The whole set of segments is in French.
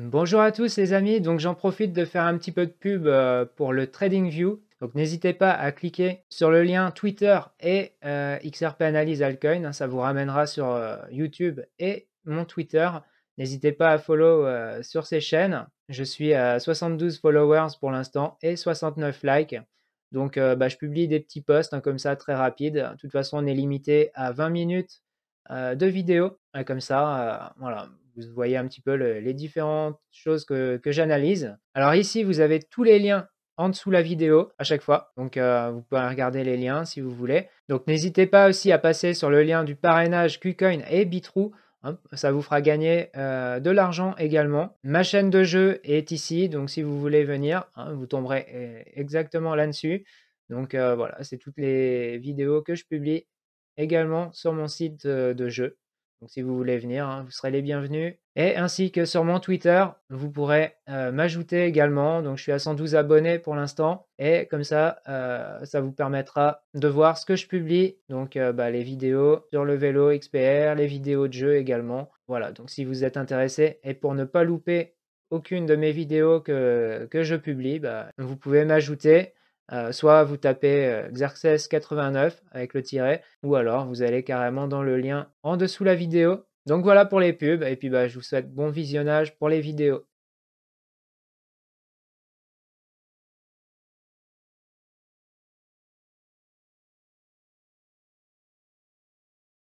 Bonjour à tous les amis, donc j'en profite de faire un petit peu de pub euh, pour le TradingView. Donc n'hésitez pas à cliquer sur le lien Twitter et euh, XRP Analyse Alcoin, ça vous ramènera sur euh, YouTube et mon Twitter. N'hésitez pas à follow sur ces chaînes. Je suis à 72 followers pour l'instant et 69 likes. Donc bah, je publie des petits posts hein, comme ça très rapide, De toute façon on est limité à 20 minutes de vidéo. comme ça, voilà, vous voyez un petit peu les différentes choses que, j'analyse. Alors ici, vous avez tous les liens en dessous la vidéo à chaque fois. Donc euh, vous pouvez regarder les liens si vous voulez. Donc n'hésitez pas aussi à passer sur le lien du parrainage Qcoin et Bitrou. Hein, ça vous fera gagner euh, de l'argent également. Ma chaîne de jeu est ici, donc si vous voulez venir, hein, vous tomberez eh, exactement là-dessus. Donc euh, voilà, c'est toutes les vidéos que je publie également sur mon site de jeu. Donc si vous voulez venir, hein, vous serez les bienvenus. Et ainsi que sur mon Twitter, vous pourrez euh, m'ajouter également. Donc je suis à 112 abonnés pour l'instant. Et comme ça, euh, ça vous permettra de voir ce que je publie. Donc euh, bah, les vidéos sur le vélo XPR, les vidéos de jeu également. Voilà, donc si vous êtes intéressé et pour ne pas louper aucune de mes vidéos que, je publie, bah, vous pouvez m'ajouter. Euh, soit vous tapez euh, Xerxes89 avec le tiret, ou alors vous allez carrément dans le lien en dessous la vidéo. Donc voilà pour les pubs, et puis bah, je vous souhaite bon visionnage pour les vidéos.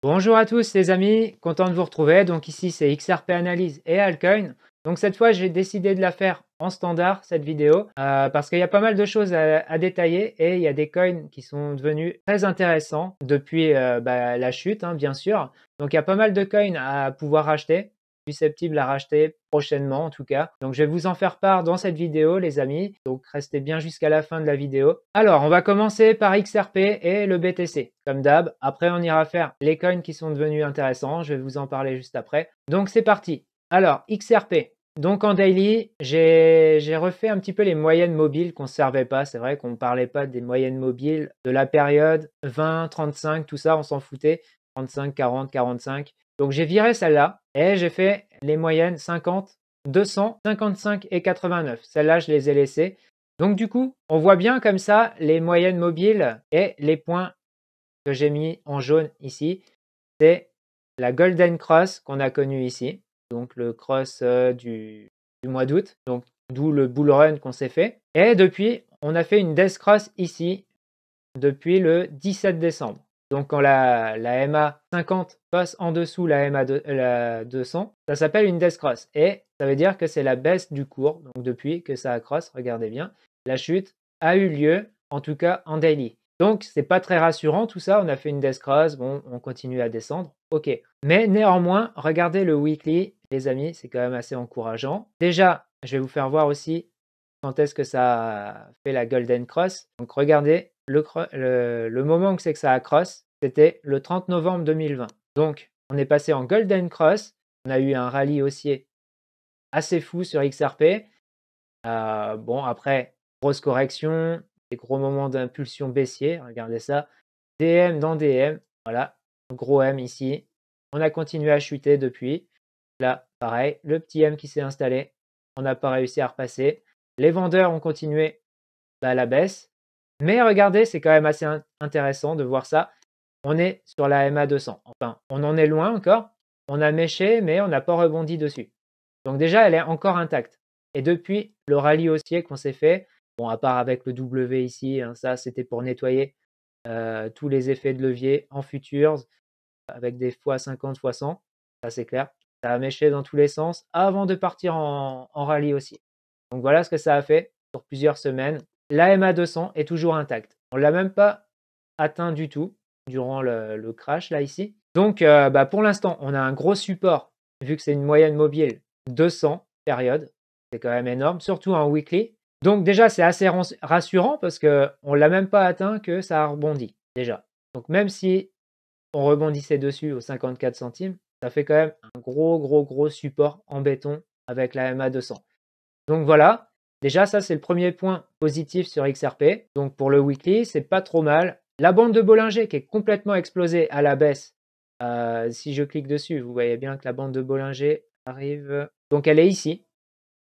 Bonjour à tous les amis, content de vous retrouver. Donc ici c'est XRP Analyse et Alcoin. Donc cette fois j'ai décidé de la faire en standard cette vidéo euh, parce qu'il y a pas mal de choses à, détailler et il y a des coins qui sont devenus très intéressants depuis euh, bah, la chute, hein, bien sûr. Donc il y a pas mal de coins à pouvoir acheter susceptibles à racheter prochainement en tout cas. Donc je vais vous en faire part dans cette vidéo les amis, donc restez bien jusqu'à la fin de la vidéo. Alors on va commencer par XRP et le BTC comme d'hab, après on ira faire les coins qui sont devenus intéressants, je vais vous en parler juste après. Donc c'est parti. Alors XRP, donc en daily, j'ai refait un petit peu les moyennes mobiles qu'on ne servait pas. C'est vrai qu'on ne parlait pas des moyennes mobiles de la période 20, 35, tout ça, on s'en foutait. 35, 40, 45. Donc j'ai viré celle-là et j'ai fait les moyennes 50, 200, 55 et 89. celle là je les ai laissées. Donc du coup, on voit bien comme ça les moyennes mobiles et les points que j'ai mis en jaune ici. C'est la Golden Cross qu'on a connue ici donc le cross euh, du, mois d'août, donc d'où le bull run qu'on s'est fait. Et depuis, on a fait une death cross ici depuis le 17 décembre. Donc quand la, MA 50 passe en dessous la MA 200, ça s'appelle une death cross. Et ça veut dire que c'est la baisse du cours, donc depuis que ça a cross, regardez bien, la chute a eu lieu, en tout cas en daily. Donc, c'est pas très rassurant tout ça. On a fait une death cross, bon, on continue à descendre. Ok. Mais néanmoins, regardez le weekly, les amis, c'est quand même assez encourageant. Déjà, je vais vous faire voir aussi quand est-ce que ça fait la golden cross. Donc, regardez le, moment où c'est que ça a cross, c'était le 30 novembre 2020. Donc, on est passé en golden cross. On a eu un rallye haussier assez fou sur XRP. Euh, bon, après, grosse correction, des gros moments d'impulsion baissier, Regardez ça. DM dans DM. Voilà. Gros M ici. On a continué à chuter depuis. Là, pareil. Le petit M qui s'est installé. On n'a pas réussi à repasser. Les vendeurs ont continué à bah, la baisse. Mais regardez, c'est quand même assez intéressant de voir ça. On est sur la MA200. Enfin, on en est loin encore. On a méché, mais on n'a pas rebondi dessus. Donc déjà, elle est encore intacte. Et depuis le rallye haussier qu'on s'est fait, Bon, à part avec le W ici, hein, ça c'était pour nettoyer euh, tous les effets de levier en futures avec des fois 50 fois 100. Ça c'est clair. Ça a méché dans tous les sens avant de partir en, rallye aussi. Donc voilà ce que ça a fait pour plusieurs semaines. La MA200 est toujours intacte. On l'a même pas atteint du tout durant le, crash là ici. Donc euh, bah, pour l'instant, on a un gros support vu que c'est une moyenne mobile 200 période. C'est quand même énorme, surtout en weekly. Donc déjà, c'est assez rassurant parce qu'on ne l'a même pas atteint que ça a rebondi déjà. Donc même si on rebondissait dessus aux 54 centimes, ça fait quand même un gros, gros, gros support en béton avec la MA200. Donc voilà, déjà ça c'est le premier point positif sur XRP. Donc pour le weekly, c'est pas trop mal. La bande de Bollinger qui est complètement explosée à la baisse. Euh, si je clique dessus, vous voyez bien que la bande de Bollinger arrive. Donc elle est ici.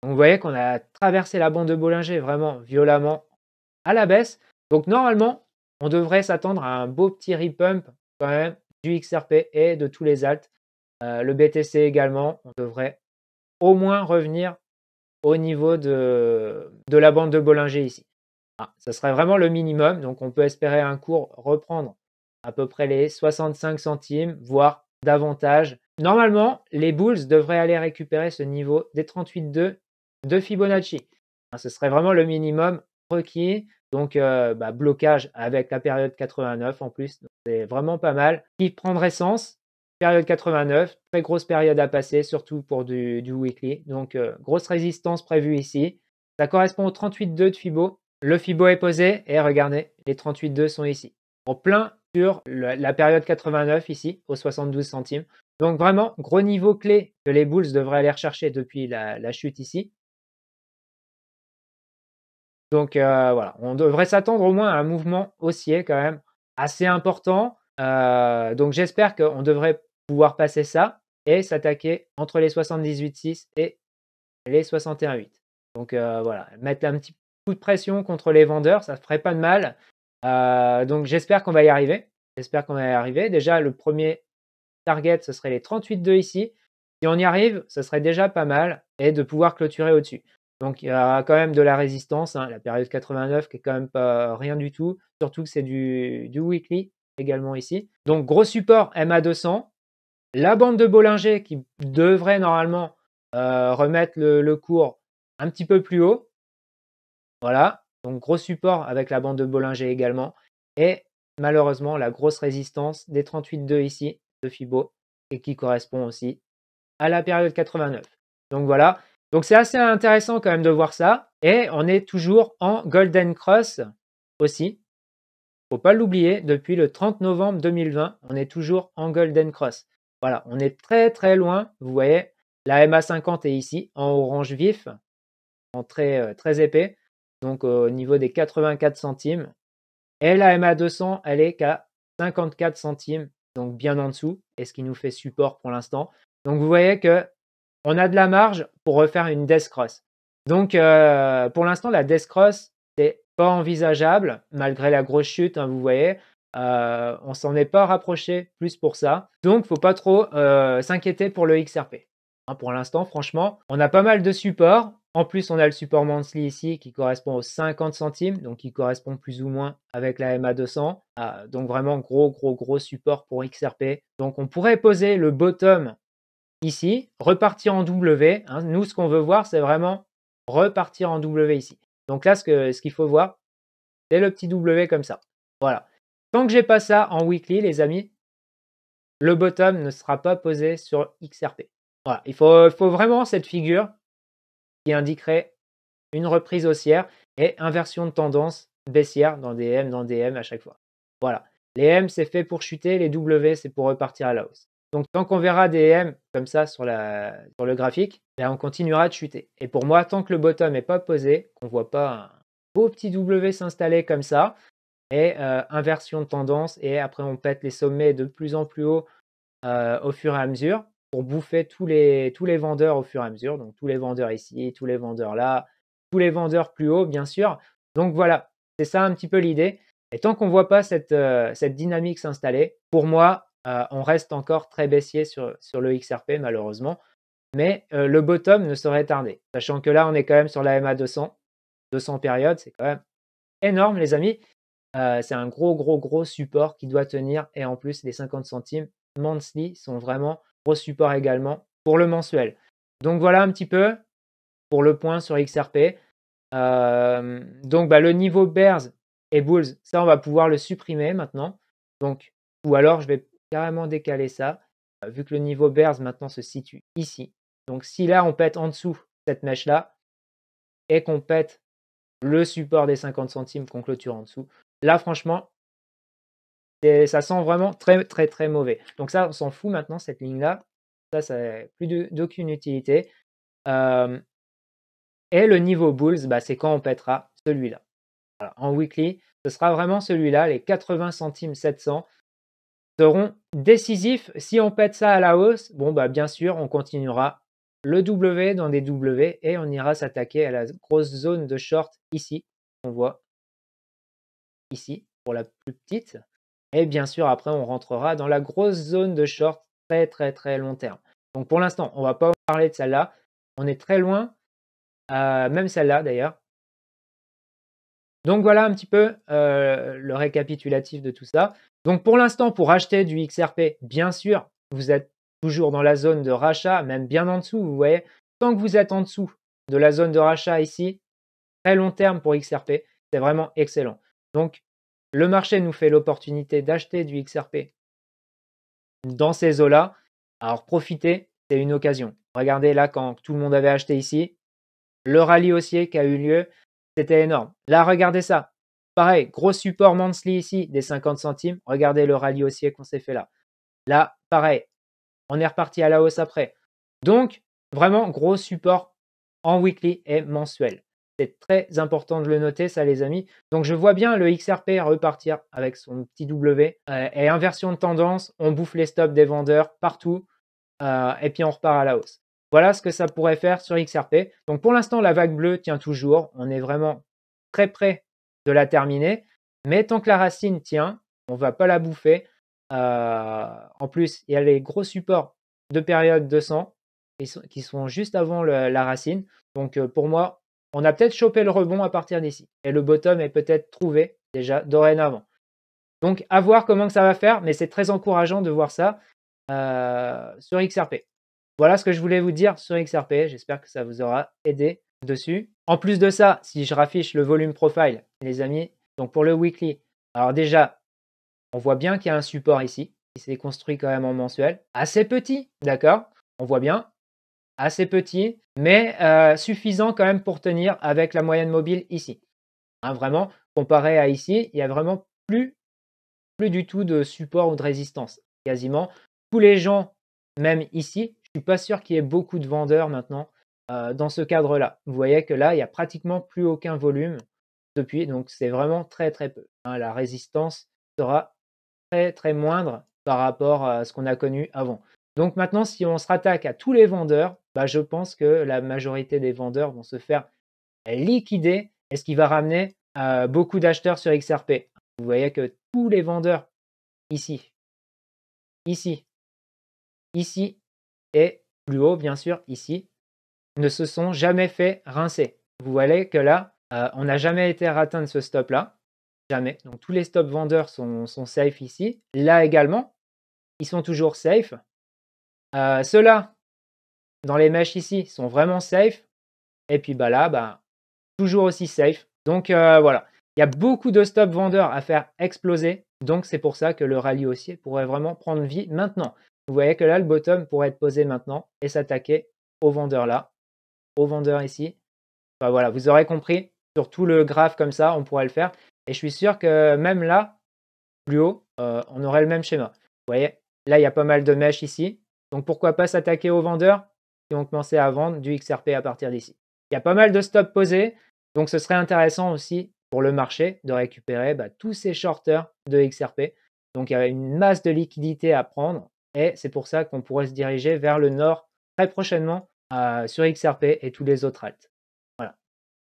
On voyait qu'on a traversé la bande de Bollinger vraiment violemment à la baisse. Donc normalement, on devrait s'attendre à un beau petit repump quand même du XRP et de tous les alts. Euh, le BTC également, on devrait au moins revenir au niveau de, la bande de Bollinger ici. Ah, ça serait vraiment le minimum, donc on peut espérer un cours reprendre à peu près les 65 centimes, voire davantage. Normalement, les Bulls devraient aller récupérer ce niveau des 38,2 de Fibonacci. Hein, ce serait vraiment le minimum requis. Donc, euh, bah, blocage avec la période 89 en plus, c'est vraiment pas mal. Qui prendrait sens Période 89, très grosse période à passer, surtout pour du, weekly. Donc, euh, grosse résistance prévue ici. Ça correspond au 38,2 de Fibo. Le Fibo est posé et regardez, les 38,2 sont ici. En plein sur la période 89 ici, aux 72 centimes. Donc vraiment, gros niveau clé que les Bulls devraient aller rechercher depuis la chute ici. Donc euh, voilà, on devrait s'attendre au moins à un mouvement haussier quand même assez important. Euh, donc j'espère qu'on devrait pouvoir passer ça et s'attaquer entre les 78,6 et les 61,8. Donc euh, voilà, mettre un petit coup de pression contre les vendeurs, ça ne ferait pas de mal. donc j'espère qu'on va y arriver. J'espère qu'on va y arriver. Déjà, le premier target, ce serait les 38,2 ici. Si on y arrive, ce serait déjà pas mal et de pouvoir clôturer au-dessus. Donc il y a quand même de la résistance, hein, la période 89 qui est quand même pas rien du tout, surtout que c'est du, weekly également ici. Donc gros support MA200, la bande de Bollinger qui devrait normalement euh, remettre le, le, cours un petit peu plus haut. Voilà, donc gros support avec la bande de Bollinger également. Et malheureusement la grosse résistance des 38,2 ici de Fibo et qui correspond aussi à la période 89. Donc voilà, donc c'est assez intéressant quand même de voir ça. Et on est toujours en Golden Cross aussi. Faut pas l'oublier, depuis le 30 novembre 2020, on est toujours en Golden Cross. Voilà, on est très très loin, vous voyez, la MA50 est ici, en orange vif, en très, euh, très épais, donc au niveau des 84 centimes. Et la MA200, elle est qu'à 54 centimes, donc bien en dessous, et ce qui nous fait support pour l'instant. Donc vous voyez que on a de la marge pour refaire une death Donc, euh, pour l'instant, la death cross, c'est pas envisageable, malgré la grosse chute, hein, vous voyez. Euh, on s'en est pas rapproché plus pour ça. Donc, faut pas trop euh, s'inquiéter pour le XRP. Hein, pour l'instant, franchement, on a pas mal de supports. En plus, on a le support monthly ici qui correspond aux 50 centimes, donc qui correspond plus ou moins avec la MA200. donc vraiment gros, gros, gros support pour XRP. Donc on pourrait poser le bottom ici, repartir en W. Hein. Nous, ce qu'on veut voir, c'est vraiment repartir en W ici. Donc là, ce qu'il faut voir, c'est le petit W comme ça. Voilà. Tant que je n'ai pas ça en weekly, les amis, le bottom ne sera pas posé sur XRP. Voilà. Il faut, faut vraiment cette figure qui indiquerait une reprise haussière et inversion de tendance baissière dans des M, dans des M à chaque fois. Voilà. Les M, c'est fait pour chuter, les W, c'est pour repartir à la hausse. Donc tant qu'on verra des M comme ça sur, le graphique, on continuera de chuter. Et pour moi, tant que le bottom n'est pas posé, qu'on ne voit pas un beau petit W s'installer comme ça, et euh, inversion de tendance, et après on pète les sommets de plus en plus haut euh, au fur et à mesure, pour bouffer tous les, vendeurs au fur et à mesure, donc tous les vendeurs ici, tous les vendeurs là, tous les vendeurs plus haut, bien sûr. Donc voilà, c'est ça un petit peu l'idée. Et tant qu'on ne voit pas euh, cette dynamique s'installer, pour moi, euh, on reste encore très baissier sur, le XRP malheureusement. Mais euh, le bottom ne saurait tarder. Sachant que là, on est quand même sur la MA 200. 200 périodes, c'est quand même énorme, les amis. Euh, c'est un gros, gros, gros support qui doit tenir. Et en plus, les 50 centimes monthly sont vraiment gros support également pour le mensuel. Donc voilà un petit peu pour le point sur XRP. donc bah, le niveau Bears et Bulls, ça on va pouvoir le supprimer maintenant. Donc, ou alors je vais carrément décalé ça, euh, vu que le niveau Bears maintenant se situe ici. Donc si là on pète en dessous cette mèche-là, et qu'on pète le support des 50 centimes qu'on clôture en dessous, là franchement, ça sent vraiment très très très mauvais. Donc ça, on s'en fout maintenant, cette ligne-là. Ça, ça n'a plus d'aucune utilité. Euh, et le niveau Bulls, bah, c'est quand on pètera celui-là. en weekly, ce sera vraiment celui-là, les 80 centimes 700 seront décisifs. Si on pète ça à la hausse, bon bah bien sûr, on continuera le W dans des W et on ira s'attaquer à la grosse zone de short ici, on voit ici pour la plus petite. Et bien sûr, après, on rentrera dans la grosse zone de short très très très long terme. Donc pour l'instant, on va pas parler de celle-là. On est très loin, euh, même celle-là d'ailleurs. Donc voilà un petit peu euh, le récapitulatif de tout ça. Donc pour l'instant, pour acheter du XRP, bien sûr, vous êtes toujours dans la zone de rachat, même bien en dessous, vous voyez. Tant que vous êtes en dessous de la zone de rachat ici, très long terme pour XRP, c'est vraiment excellent. Donc le marché nous fait l'opportunité d'acheter du XRP dans ces eaux-là. Alors profitez, c'est une occasion. Regardez là quand tout le monde avait acheté ici, le rallye haussier qui a eu lieu, c'était énorme. Là, regardez ça. Pareil, gros support monthly ici des 50 centimes. Regardez le rallye haussier qu'on s'est fait là. Là, pareil, on est reparti à la hausse après. Donc, vraiment, gros support en weekly et mensuel. C'est très important de le noter, ça les amis. Donc je vois bien le XRP repartir avec son petit W. Euh, et inversion de tendance, on bouffe les stops des vendeurs partout. Euh, et puis on repart à la hausse. Voilà ce que ça pourrait faire sur XRP. Donc pour l'instant, la vague bleue tient toujours. On est vraiment très près de la terminer. Mais tant que la racine tient, on va pas la bouffer. Euh, en plus, il y a les gros supports de période de sang qui sont, juste avant la racine. Donc euh, pour moi, on a peut-être chopé le rebond à partir d'ici. Et le bottom est peut-être trouvé déjà dorénavant. Donc à voir comment ça va faire, mais c'est très encourageant de voir ça euh, sur XRP. Voilà ce que je voulais vous dire sur XRP. J'espère que ça vous aura aidé dessus. En plus de ça, si je raffiche le volume profile, les amis, donc pour le weekly, alors déjà, on voit bien qu'il y a un support ici, qui s'est construit quand même en mensuel, assez petit, d'accord On voit bien, assez petit, mais euh, suffisant quand même pour tenir avec la moyenne mobile ici. Hein, vraiment, comparé à ici, il n'y a vraiment plus, plus du tout de support ou de résistance, quasiment. Tous les gens, même ici, je ne suis pas sûr qu'il y ait beaucoup de vendeurs maintenant euh, dans ce cadre-là. Vous voyez que là, il n'y a pratiquement plus aucun volume depuis, donc c'est vraiment très très peu. Hein. la résistance sera très très moindre par rapport à ce qu'on a connu avant. Donc maintenant, si on se rattaque à tous les vendeurs, bah, je pense que la majorité des vendeurs vont se faire liquider, et ce qui va ramener euh, beaucoup d'acheteurs sur XRP. Vous voyez que tous les vendeurs ici, ici, ici et plus haut, bien sûr, ici, ne se sont jamais fait rincer. Vous voyez que là, euh, on n'a jamais été atteint de ce stop-là. Jamais. Donc tous les stops vendeurs sont, safe ici. Là également, ils sont toujours safe. Euh, ceux-là, dans les mèches ici, sont vraiment safe. Et puis bah là, bah, toujours aussi safe. Donc euh, voilà. Il y a beaucoup de stops vendeurs à faire exploser. Donc c'est pour ça que le rallye haussier pourrait vraiment prendre vie maintenant. Vous voyez que là, le bottom pourrait être posé maintenant et s'attaquer aux vendeurs là au vendeur ici. voilà, vous aurez compris. Sur tout le graphe comme ça, on pourrait le faire. Et je suis sûr que même là, plus haut, euh, on aurait le même schéma. Vous voyez, là, il y a pas mal de mèches ici. Donc pourquoi pas s'attaquer aux vendeurs qui ont commencé à vendre du XRP à partir d'ici. Il y a pas mal de stops posés. Donc ce serait intéressant aussi pour le marché de récupérer bah, tous ces shorters de XRP. Donc il y a une masse de liquidités à prendre. Et c'est pour ça qu'on pourrait se diriger vers le nord très prochainement euh, sur XRP et tous les autres alts. Voilà.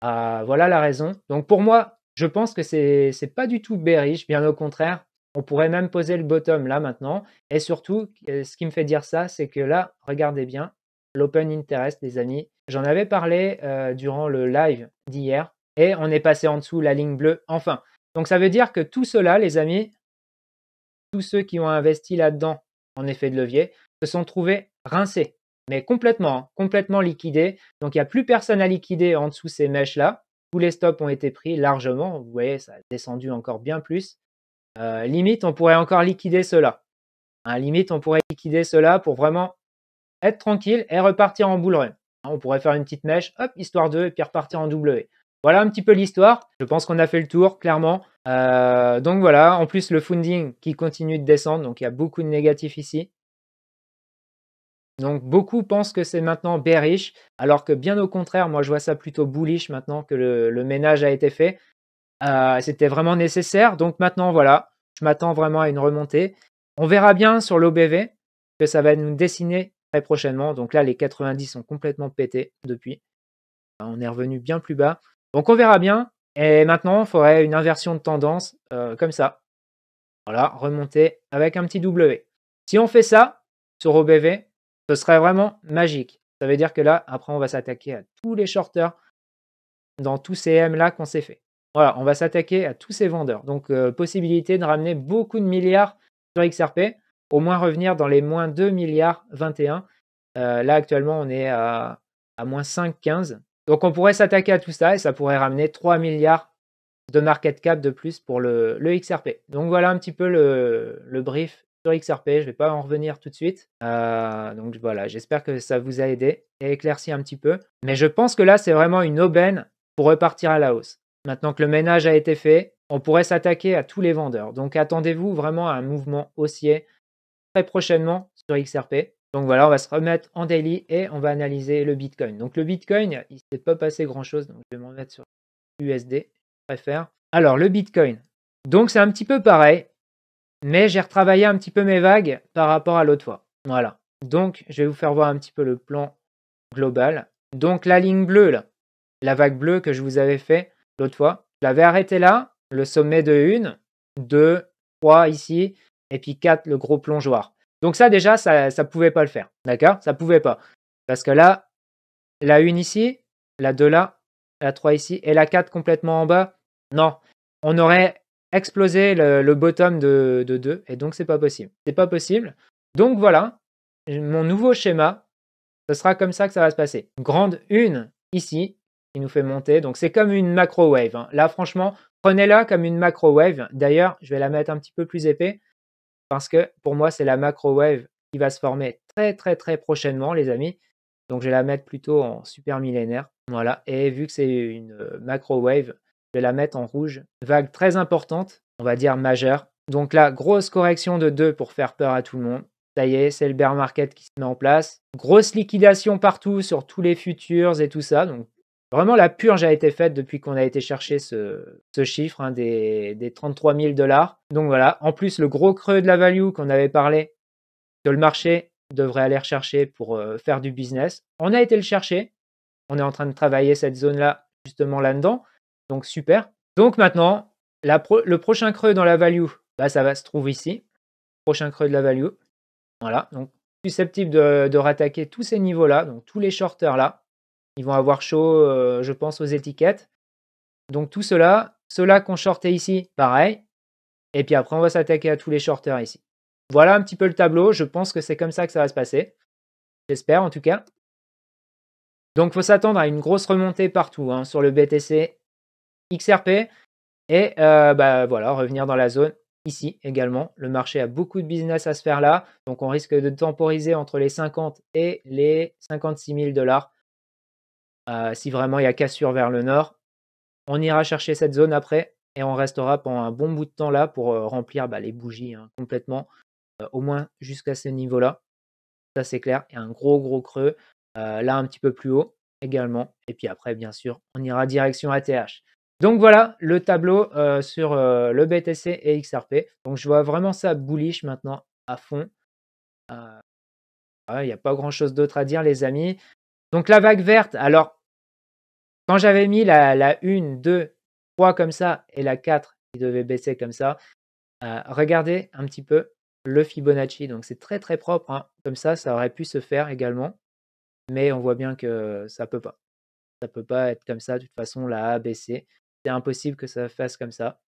Euh, voilà la raison. Donc pour moi, je pense que c'est n'est pas du tout bearish, bien au contraire. On pourrait même poser le bottom là maintenant. Et surtout, euh, ce qui me fait dire ça, c'est que là, regardez bien, l'open interest, les amis. J'en avais parlé durant le live d'hier et on est passé en dessous la ligne bleue, enfin. Donc ça veut dire que tout cela, les amis, tous ceux qui ont investi là-dedans en effet de levier, se sont trouvés rincés mais complètement, hein, complètement liquidé. Donc il n'y a plus personne à liquider en dessous ces mèches-là. Tous les stops ont été pris largement. Vous voyez, ça a descendu encore bien plus. Euh, limite, on pourrait encore liquider cela. Un hein, limite, on pourrait liquider cela pour vraiment être tranquille et repartir en boule hein, On pourrait faire une petite mèche, hop, histoire 2, et puis repartir en W. E. Voilà un petit peu l'histoire. Je pense qu'on a fait le tour, clairement. Euh, donc voilà, en plus le funding qui continue de descendre, donc il y a beaucoup de négatifs ici. Donc beaucoup pensent que c'est maintenant bearish, alors que bien au contraire, moi je vois ça plutôt bullish maintenant que le, ménage a été fait. Euh, c'était vraiment nécessaire. Donc maintenant, voilà, je m'attends vraiment à une remontée. On verra bien sur l'OBV que ça va nous dessiner très prochainement. Donc là, les 90 sont complètement pétés depuis. Euh, on est revenu bien plus bas. Donc on verra bien. Et maintenant, il faudrait une inversion de tendance euh, comme ça. Voilà, remonter avec un petit W. Si on fait ça sur OBV, ce serait vraiment magique. Ça veut dire que là, après, on va s'attaquer à tous les shorters dans tous ces M-là qu'on s'est fait. Voilà, on va s'attaquer à tous ces vendeurs. Donc, euh, possibilité de ramener beaucoup de milliards sur XRP, au moins revenir dans les moins 2 milliards 21. Euh, là, actuellement, on est à, moins moins 5,15. Donc, on pourrait s'attaquer à tout ça et ça pourrait ramener 3 milliards de market cap de plus pour le, le XRP. Donc, voilà un petit peu le, le brief sur XRP. Je ne vais pas en revenir tout de suite. Euh, donc voilà, j'espère que ça vous a aidé et éclairci un petit peu. Mais je pense que là, c'est vraiment une aubaine pour repartir à la hausse. Maintenant que le ménage a été fait, on pourrait s'attaquer à tous les vendeurs. Donc attendez-vous vraiment à un mouvement haussier très prochainement sur XRP. Donc voilà, on va se remettre en daily et on va analyser le Bitcoin. Donc le Bitcoin, il ne s'est pas passé grand-chose, donc je vais m'en mettre sur USD, je préfère. Alors le Bitcoin, donc c'est un petit peu pareil. Mais j'ai retravaillé un petit peu mes vagues par rapport à l'autre fois. Voilà. Donc, je vais vous faire voir un petit peu le plan global. Donc, la ligne bleue, là, la vague bleue que je vous avais fait l'autre fois, je l'avais arrêté là, le sommet de 1, 2, 3 ici, et puis 4, le gros plongeoir. Donc ça, déjà, ça ne pouvait pas le faire, d'accord Ça pouvait pas. Parce que là, la 1 ici, la 2 là, la 3 ici, et la 4 complètement en bas, non. On aurait exploser le, bottom de, deux 2, et donc c'est pas possible. C'est pas possible. Donc voilà, mon nouveau schéma, ce sera comme ça que ça va se passer. Grande une ici, qui nous fait monter, donc c'est comme une macro wave. Hein. Là franchement, prenez-la comme une macro wave. D'ailleurs, je vais la mettre un petit peu plus épais, parce que pour moi c'est la macro wave qui va se former très très très prochainement les amis. Donc je vais la mettre plutôt en super millénaire. Voilà, et vu que c'est une euh, macro wave, je vais la mettre en rouge. Vague très importante, on va dire majeure. Donc là, grosse correction de 2 pour faire peur à tout le monde. Ça y est, c'est le bear market qui se met en place. Grosse liquidation partout sur tous les futurs et tout ça. Donc vraiment, la purge a été faite depuis qu'on a été chercher ce, chiffre hein, des, 33 000 dollars. Donc voilà, en plus, le gros creux de la value qu'on avait parlé, que le marché devrait aller rechercher pour euh, faire du business. On a été le chercher. On est en train de travailler cette zone-là, justement là-dedans. Donc super. Donc maintenant, la le prochain creux dans la value, bah, ça va se trouver ici. Prochain creux de la value. Voilà, donc susceptible de, rattaquer tous ces niveaux-là, donc tous les shorters là. Ils vont avoir chaud, euh, je pense, aux étiquettes. Donc tout cela, ceux-là qu'on shortait ici, pareil. Et puis après, on va s'attaquer à tous les shorters ici. Voilà un petit peu le tableau. Je pense que c'est comme ça que ça va se passer. J'espère en tout cas. Donc, faut s'attendre à une grosse remontée partout, hein, sur le BTC XRP. Et euh, bah, voilà, revenir dans la zone ici également. Le marché a beaucoup de business à se faire là. Donc on risque de temporiser entre les 50 et les 56 000 dollars. Euh, si vraiment il y a cassure vers le nord, on ira chercher cette zone après et on restera pendant un bon bout de temps là pour euh, remplir bah, les bougies hein, complètement, au moins jusqu'à ce niveau-là. Ça c'est clair, et un gros gros creux, là un petit peu plus haut également. Et puis après, bien sûr, on ira direction ATH. Donc voilà le tableau euh, sur euh, le BTC et XRP. Donc je vois vraiment ça bullish maintenant à fond. Euh, il n'y a pas grand chose d'autre à dire les amis. Donc la vague verte, alors quand j'avais mis la, 1, 2, 3 comme ça et la 4 qui devait baisser comme ça, regardez un petit peu le Fibonacci. Donc c'est très très propre. Hein. Comme ça, ça aurait pu se faire également. Mais on voit bien que ça peut pas. Ça peut pas être comme ça. De toute façon, la A, baisser. C'est impossible que ça fasse comme ça.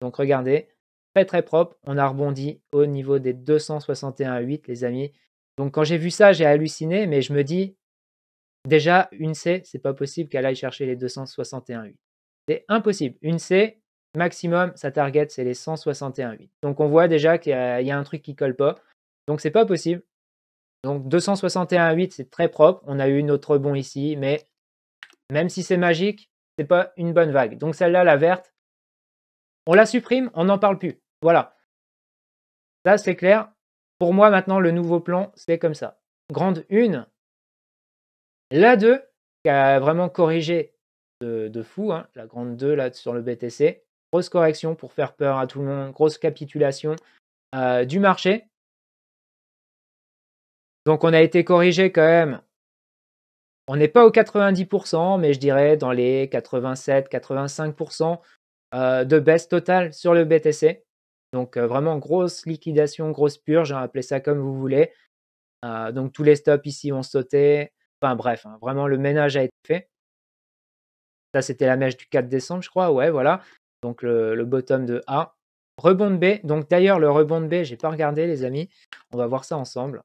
Donc regardez, très très propre. On a rebondi au niveau des 261,8 les amis. Donc quand j'ai vu ça, j'ai halluciné, mais je me dis déjà une C, c'est pas possible qu'elle aille chercher les 261,8. C'est impossible. Une C, maximum, sa target c'est les 161,8. Donc on voit déjà qu'il y, a un truc qui colle pas. Donc c'est pas possible. Donc 261,8 c'est très propre. On a eu notre rebond ici, mais même si c'est magique, c'est pas une bonne vague. Donc celle-là, la verte, on la supprime, on n'en parle plus. Voilà. Ça, c'est clair. Pour moi, maintenant, le nouveau plan, c'est comme ça. Grande 1, la 2, qui a vraiment corrigé de, fou, hein, la grande 2 là, sur le BTC. Grosse correction pour faire peur à tout le monde, grosse capitulation euh, du marché. Donc on a été corrigé quand même on n'est pas aux 90%, mais je dirais dans les 87-85% euh, de baisse totale sur le BTC. Donc euh, vraiment grosse liquidation, grosse purge, hein, appelez ça comme vous voulez. Euh, donc tous les stops ici ont sauté. Enfin bref, hein, vraiment le ménage a été fait. Ça c'était la mèche du 4 décembre, je crois. Ouais, voilà. Donc le, bottom de A. Rebond de B. Donc d'ailleurs le rebond de B, j'ai pas regardé les amis. On va voir ça ensemble.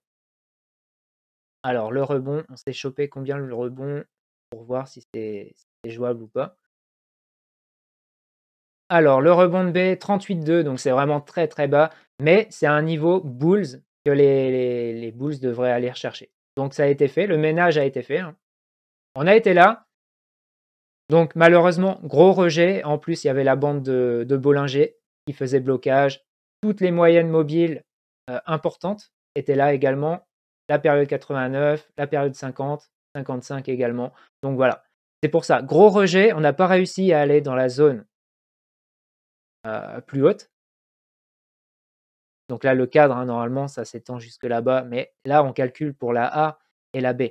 Alors, le rebond, on s'est chopé combien le rebond pour voir si c'est jouable ou pas. Alors, le rebond de B, 38,2, donc c'est vraiment très très bas, mais c'est un niveau Bulls que les, Bulls devraient aller rechercher. Donc, ça a été fait, le ménage a été fait. Hein. On a été là. Donc, malheureusement, gros rejet. En plus, il y avait la bande de, Bollinger qui faisait blocage. Toutes les moyennes mobiles euh, importantes étaient là également la période 89, la période 50, 55 également. Donc voilà, c'est pour ça. Gros rejet, on n'a pas réussi à aller dans la zone euh, plus haute. Donc là, le cadre, hein, normalement, ça s'étend jusque là-bas, mais là, on calcule pour la A et la B.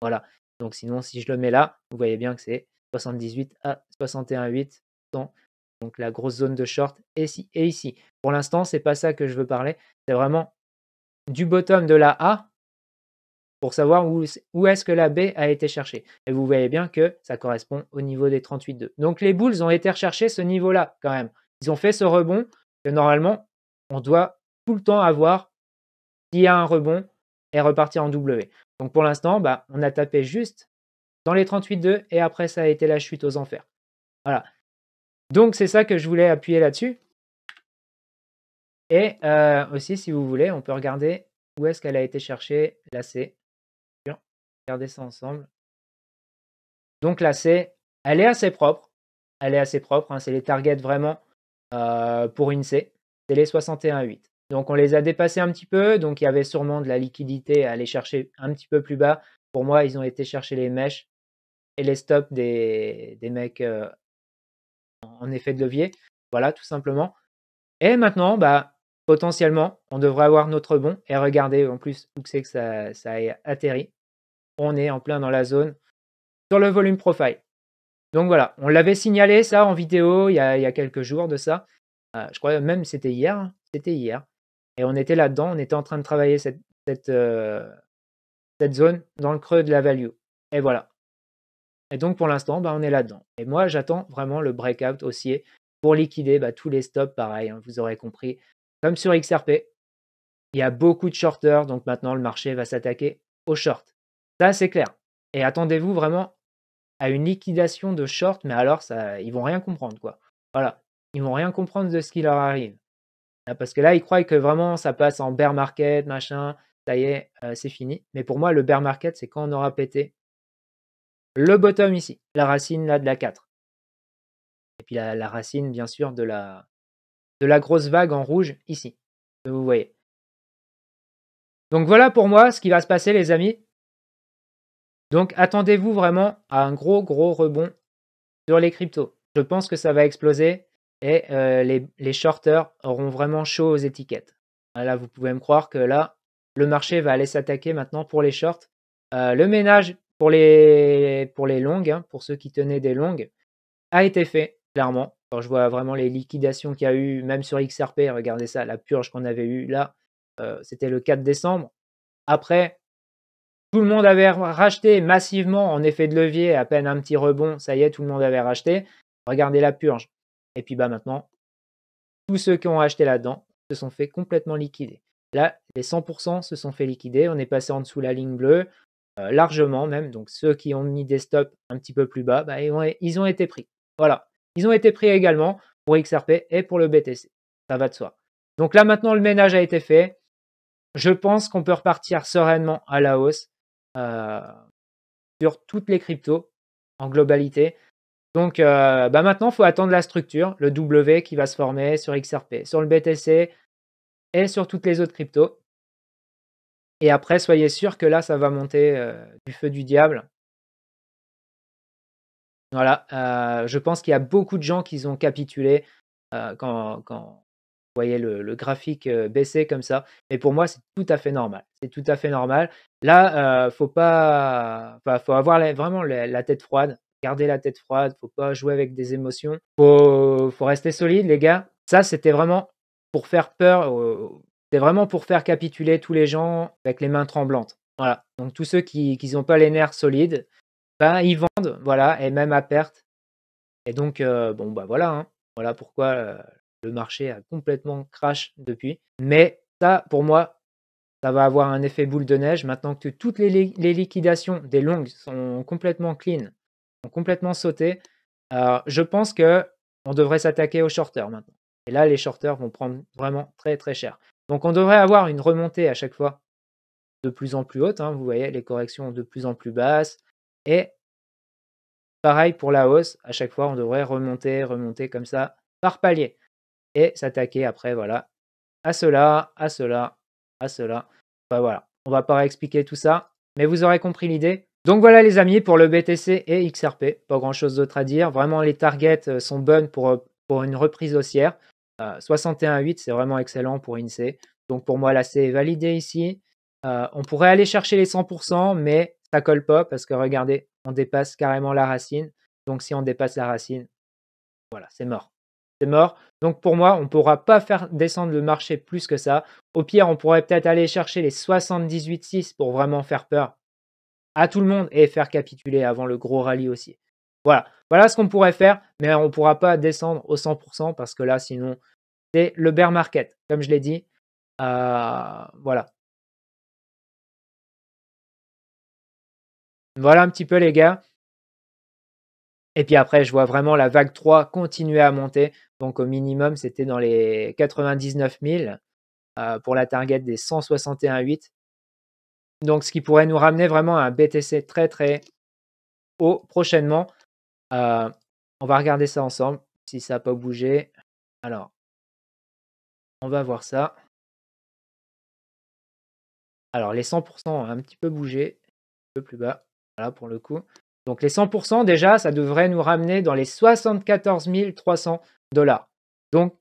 Voilà. Donc sinon, si je le mets là, vous voyez bien que c'est 78 à 61,8 donc la grosse zone de short et ici. Et ici. Pour l'instant, ce c'est pas ça que je veux parler. C'est vraiment du bottom de la A pour savoir où, est-ce que la B a été cherchée. Et vous voyez bien que ça correspond au niveau des 38,2. Donc les boules ont été recherchées ce niveau-là quand même. Ils ont fait ce rebond que normalement, on doit tout le temps avoir s'il y a un rebond et repartir en W. Donc pour l'instant, bah, on a tapé juste dans les 38,2 et après ça a été la chute aux enfers. Voilà. Donc c'est ça que je voulais appuyer là-dessus. Et euh, aussi, si vous voulez, on peut regarder où est-ce qu'elle a été cherchée, là c'est ça ensemble. Donc là, c'est, elle est assez propre. Elle est assez propre. Hein, c'est les targets vraiment euh, pour pour C. C'est les 61,8. Donc on les a dépassés un petit peu. Donc il y avait sûrement de la liquidité à aller chercher un petit peu plus bas. Pour moi, ils ont été chercher les mèches et les stops des, mecs euh, en effet de levier. Voilà, tout simplement. Et maintenant, bah, potentiellement, on devrait avoir notre bon. Et regarder en plus où c'est que ça, ça a atterri on est en plein dans la zone sur le volume profile. Donc voilà, on l'avait signalé ça en vidéo il y a, quelques jours de ça. Euh, je crois même c'était hier. Hein, c'était hier. Et on était là-dedans, on était en train de travailler euh, cette, zone dans le creux de la value. Et voilà. Et donc pour l'instant, bah, on est là-dedans. Et moi, j'attends vraiment le breakout haussier pour liquider bah, tous les stops, pareil, hein, vous aurez compris. Comme sur XRP, il y a beaucoup de shorters, donc maintenant le marché va s'attaquer aux shorts c'est clair. Et attendez-vous vraiment à une liquidation de short, mais alors ça, ils vont rien comprendre, quoi. Voilà. Ils vont rien comprendre de ce qui leur arrive. Ah, parce que là, ils croient que vraiment ça passe en bear market, machin, ça y est, euh, c'est fini. Mais pour moi, le bear market, c'est quand on aura pété le bottom ici, la racine là de la 4. Et puis la, la racine, bien sûr, de la, de la grosse vague en rouge ici, vous voyez. Donc voilà pour moi ce qui va se passer, les amis. Donc attendez-vous vraiment à un gros gros rebond sur les cryptos. Je pense que ça va exploser et euh, les, les shorters auront vraiment chaud aux étiquettes. Là, vous pouvez me croire que là, le marché va aller s'attaquer maintenant pour les shorts. Euh, le ménage pour les, pour les longues, hein, pour ceux qui tenaient des longues, a été fait, clairement. Quand je vois vraiment les liquidations qu'il y a eu, même sur XRP, regardez ça, la purge qu'on avait eue là, euh, c'était le 4 décembre. Après, tout le monde avait racheté massivement en effet de levier, à peine un petit rebond, ça y est, tout le monde avait racheté. Regardez la purge. Et puis bah maintenant, tous ceux qui ont acheté là-dedans se sont fait complètement liquider. Là, les 100% se sont fait liquider. On est passé en dessous la ligne bleue, euh, largement même. Donc ceux qui ont mis des stops un petit peu plus bas, bah, ils ont été pris. Voilà. Ils ont été pris également pour XRP et pour le BTC. Ça va de soi. Donc là maintenant, le ménage a été fait. Je pense qu'on peut repartir sereinement à la hausse sur toutes les cryptos en globalité. Donc bah, maintenant, il faut attendre la structure, le W qui va se former sur XRP, sur le BTC et sur toutes les autres cryptos. Et après, soyez sûr que là, ça va monter du feu du diable. Voilà, je pense qu'il y a beaucoup de gens qui ont capitulé quand, quand, voyez le, graphique baisser comme ça. Mais pour moi, c'est tout à fait normal. C'est tout à fait normal. Là, faut pas, faut avoir vraiment la, tête froide. Garder la tête froide. Faut pas jouer avec des émotions. Faut, faut rester solide, les gars. Ça, c'était vraiment pour faire peur. C'était vraiment pour faire capituler tous les gens avec les mains tremblantes. Voilà. Donc tous ceux qui n'ont pas les nerfs solides, bah, ils vendent, voilà, et même à perte. Et donc, bon, bah voilà, hein. voilà pourquoi le marché a complètement crash depuis. Mais ça, pour moi, ça va avoir un effet boule de neige. Maintenant que toutes les, liquidations des longues sont complètement clean, sont complètement sautées, je pense que on devrait s'attaquer aux shorters maintenant. Et là, les shorters vont prendre vraiment très très cher. Donc on devrait avoir une remontée à chaque fois de plus en plus haute. Hein. vous voyez, les corrections de plus en plus basses. Et pareil pour la hausse, à chaque fois, on devrait remonter, remonter comme ça par palier et s'attaquer après, voilà, à cela, à cela, à cela. Enfin voilà, on va pas expliquer tout ça, mais vous aurez compris l'idée. Donc voilà les amis pour le BTC et XRP, pas grand chose d'autre à dire. Vraiment les targets euh, sont bonnes pour, euh, pour une reprise haussière. 61,8 euh, c'est vraiment excellent pour INSEE. Donc pour moi la C est validée ici. on pourrait aller chercher les 100%, mais ça colle pas parce que regardez, on dépasse carrément la racine. Donc si on dépasse la racine, voilà, c'est mort mort. Donc pour moi, on pourra pas faire descendre le marché plus que ça. Au pire, on pourrait peut-être aller chercher les 78,6 pour vraiment faire peur à tout le monde et faire capituler avant le gros rallye aussi. Voilà, voilà ce qu'on pourrait faire, mais on pourra pas descendre au 100% parce que là, sinon, c'est le bear market, comme je l'ai dit. Euh, voilà. Voilà un petit peu les gars. Et puis après, je vois vraiment la vague 3 continuer à monter. Donc au minimum, c'était dans les 99 000 euh, pour la target des 161,8. Donc ce qui pourrait nous ramener vraiment à un BTC très très haut prochainement. Euh, on va regarder ça ensemble, si ça n'a pas bougé. Alors, on va voir ça. Alors les 100% ont un petit peu bougé, un peu plus bas, voilà pour le coup. Donc les 100%, déjà, ça devrait nous ramener dans les 74 300 dollars. Donc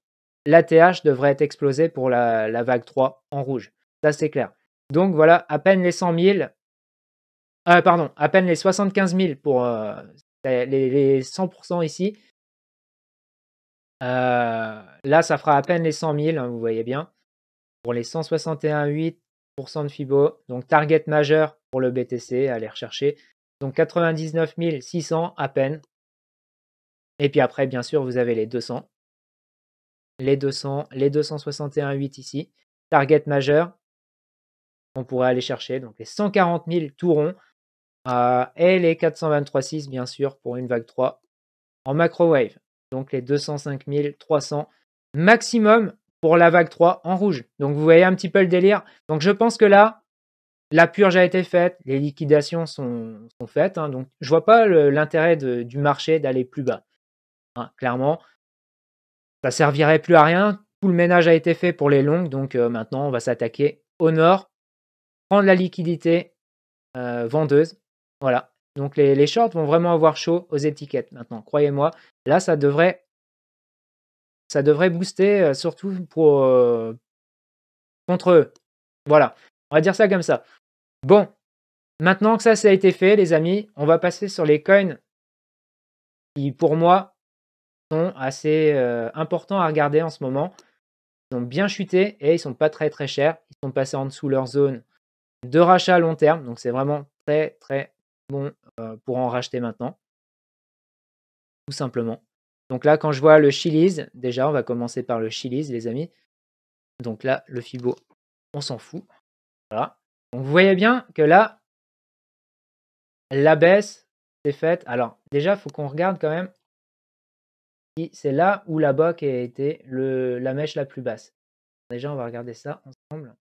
l'ATH devrait être explosé pour la, vague 3 en rouge. Ça, c'est clair. Donc voilà, à peine les 100 000, euh, pardon, à peine les 75 000 pour euh, les, 100% ici. Euh, là, ça fera à peine les 100 000, hein, vous voyez bien, pour les 161,8% de FIBO. Donc target majeur pour le BTC, aller rechercher. Donc 99 600 à peine. Et puis après, bien sûr, vous avez les 200. Les 200, les 261,8 ici. Target majeur, on pourrait aller chercher. Donc les 140 000 tout rond. Euh, et les 423,6 bien sûr pour une vague 3 en macrowave. Donc les 205 300 maximum pour la vague 3 en rouge. Donc vous voyez un petit peu le délire. Donc je pense que là, la purge a été faite, les liquidations sont, faites, hein, donc je vois pas l'intérêt du marché d'aller plus bas. Hein, clairement, ça servirait plus à rien. Tout le ménage a été fait pour les longues, donc euh, maintenant on va s'attaquer au nord, prendre la liquidité euh, vendeuse. Voilà. Donc les, shorts vont vraiment avoir chaud aux étiquettes maintenant, croyez-moi. Là, ça devrait, ça devrait booster, euh, surtout pour contre eux. Voilà. On va dire ça comme ça. Bon, maintenant que ça, ça a été fait, les amis, on va passer sur les coins qui, pour moi, sont assez euh, importants à regarder en ce moment. Ils ont bien chuté et ils sont pas très très chers. Ils sont passés en dessous leur zone de rachat à long terme. Donc c'est vraiment très très bon euh, pour en racheter maintenant. Tout simplement. Donc là, quand je vois le Chili's, déjà, on va commencer par le Chili's, les amis. Donc là, le Fibo, on s'en fout. Voilà. Donc, vous voyez bien que là, la baisse s'est faite. Alors, déjà, il faut qu'on regarde quand même si c'est là où la bas a été la mèche la plus basse. Déjà, on va regarder ça ensemble.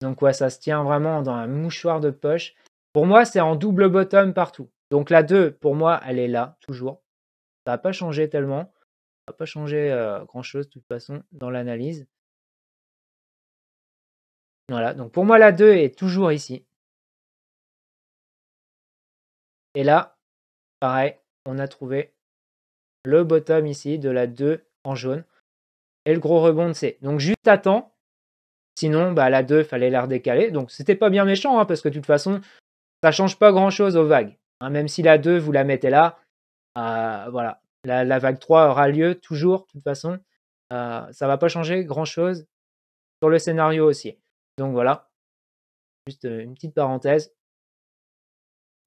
Donc, quoi, ça se tient vraiment dans un mouchoir de poche. Pour moi, c'est en double bottom partout. Donc, la 2, pour moi, elle est là, toujours. Ça n'a pas changé tellement. Ça n'a pas changé euh, grand-chose, de toute façon, dans l'analyse. Voilà, donc pour moi, la 2 est toujours ici. Et là, pareil, on a trouvé le bottom ici de la 2 en jaune. Et le gros rebond c'est. C. Donc juste temps, Sinon, bah, la 2, fallait la redécaler. Donc ce n'était pas bien méchant, hein, parce que de toute façon, ça change pas grand-chose aux vagues. Hein. même si la 2, vous la mettez là, euh, voilà. La, vague 3 aura lieu toujours, de toute façon. Ça euh, ça va pas changer grand-chose sur le scénario aussi. Donc voilà, juste une petite parenthèse.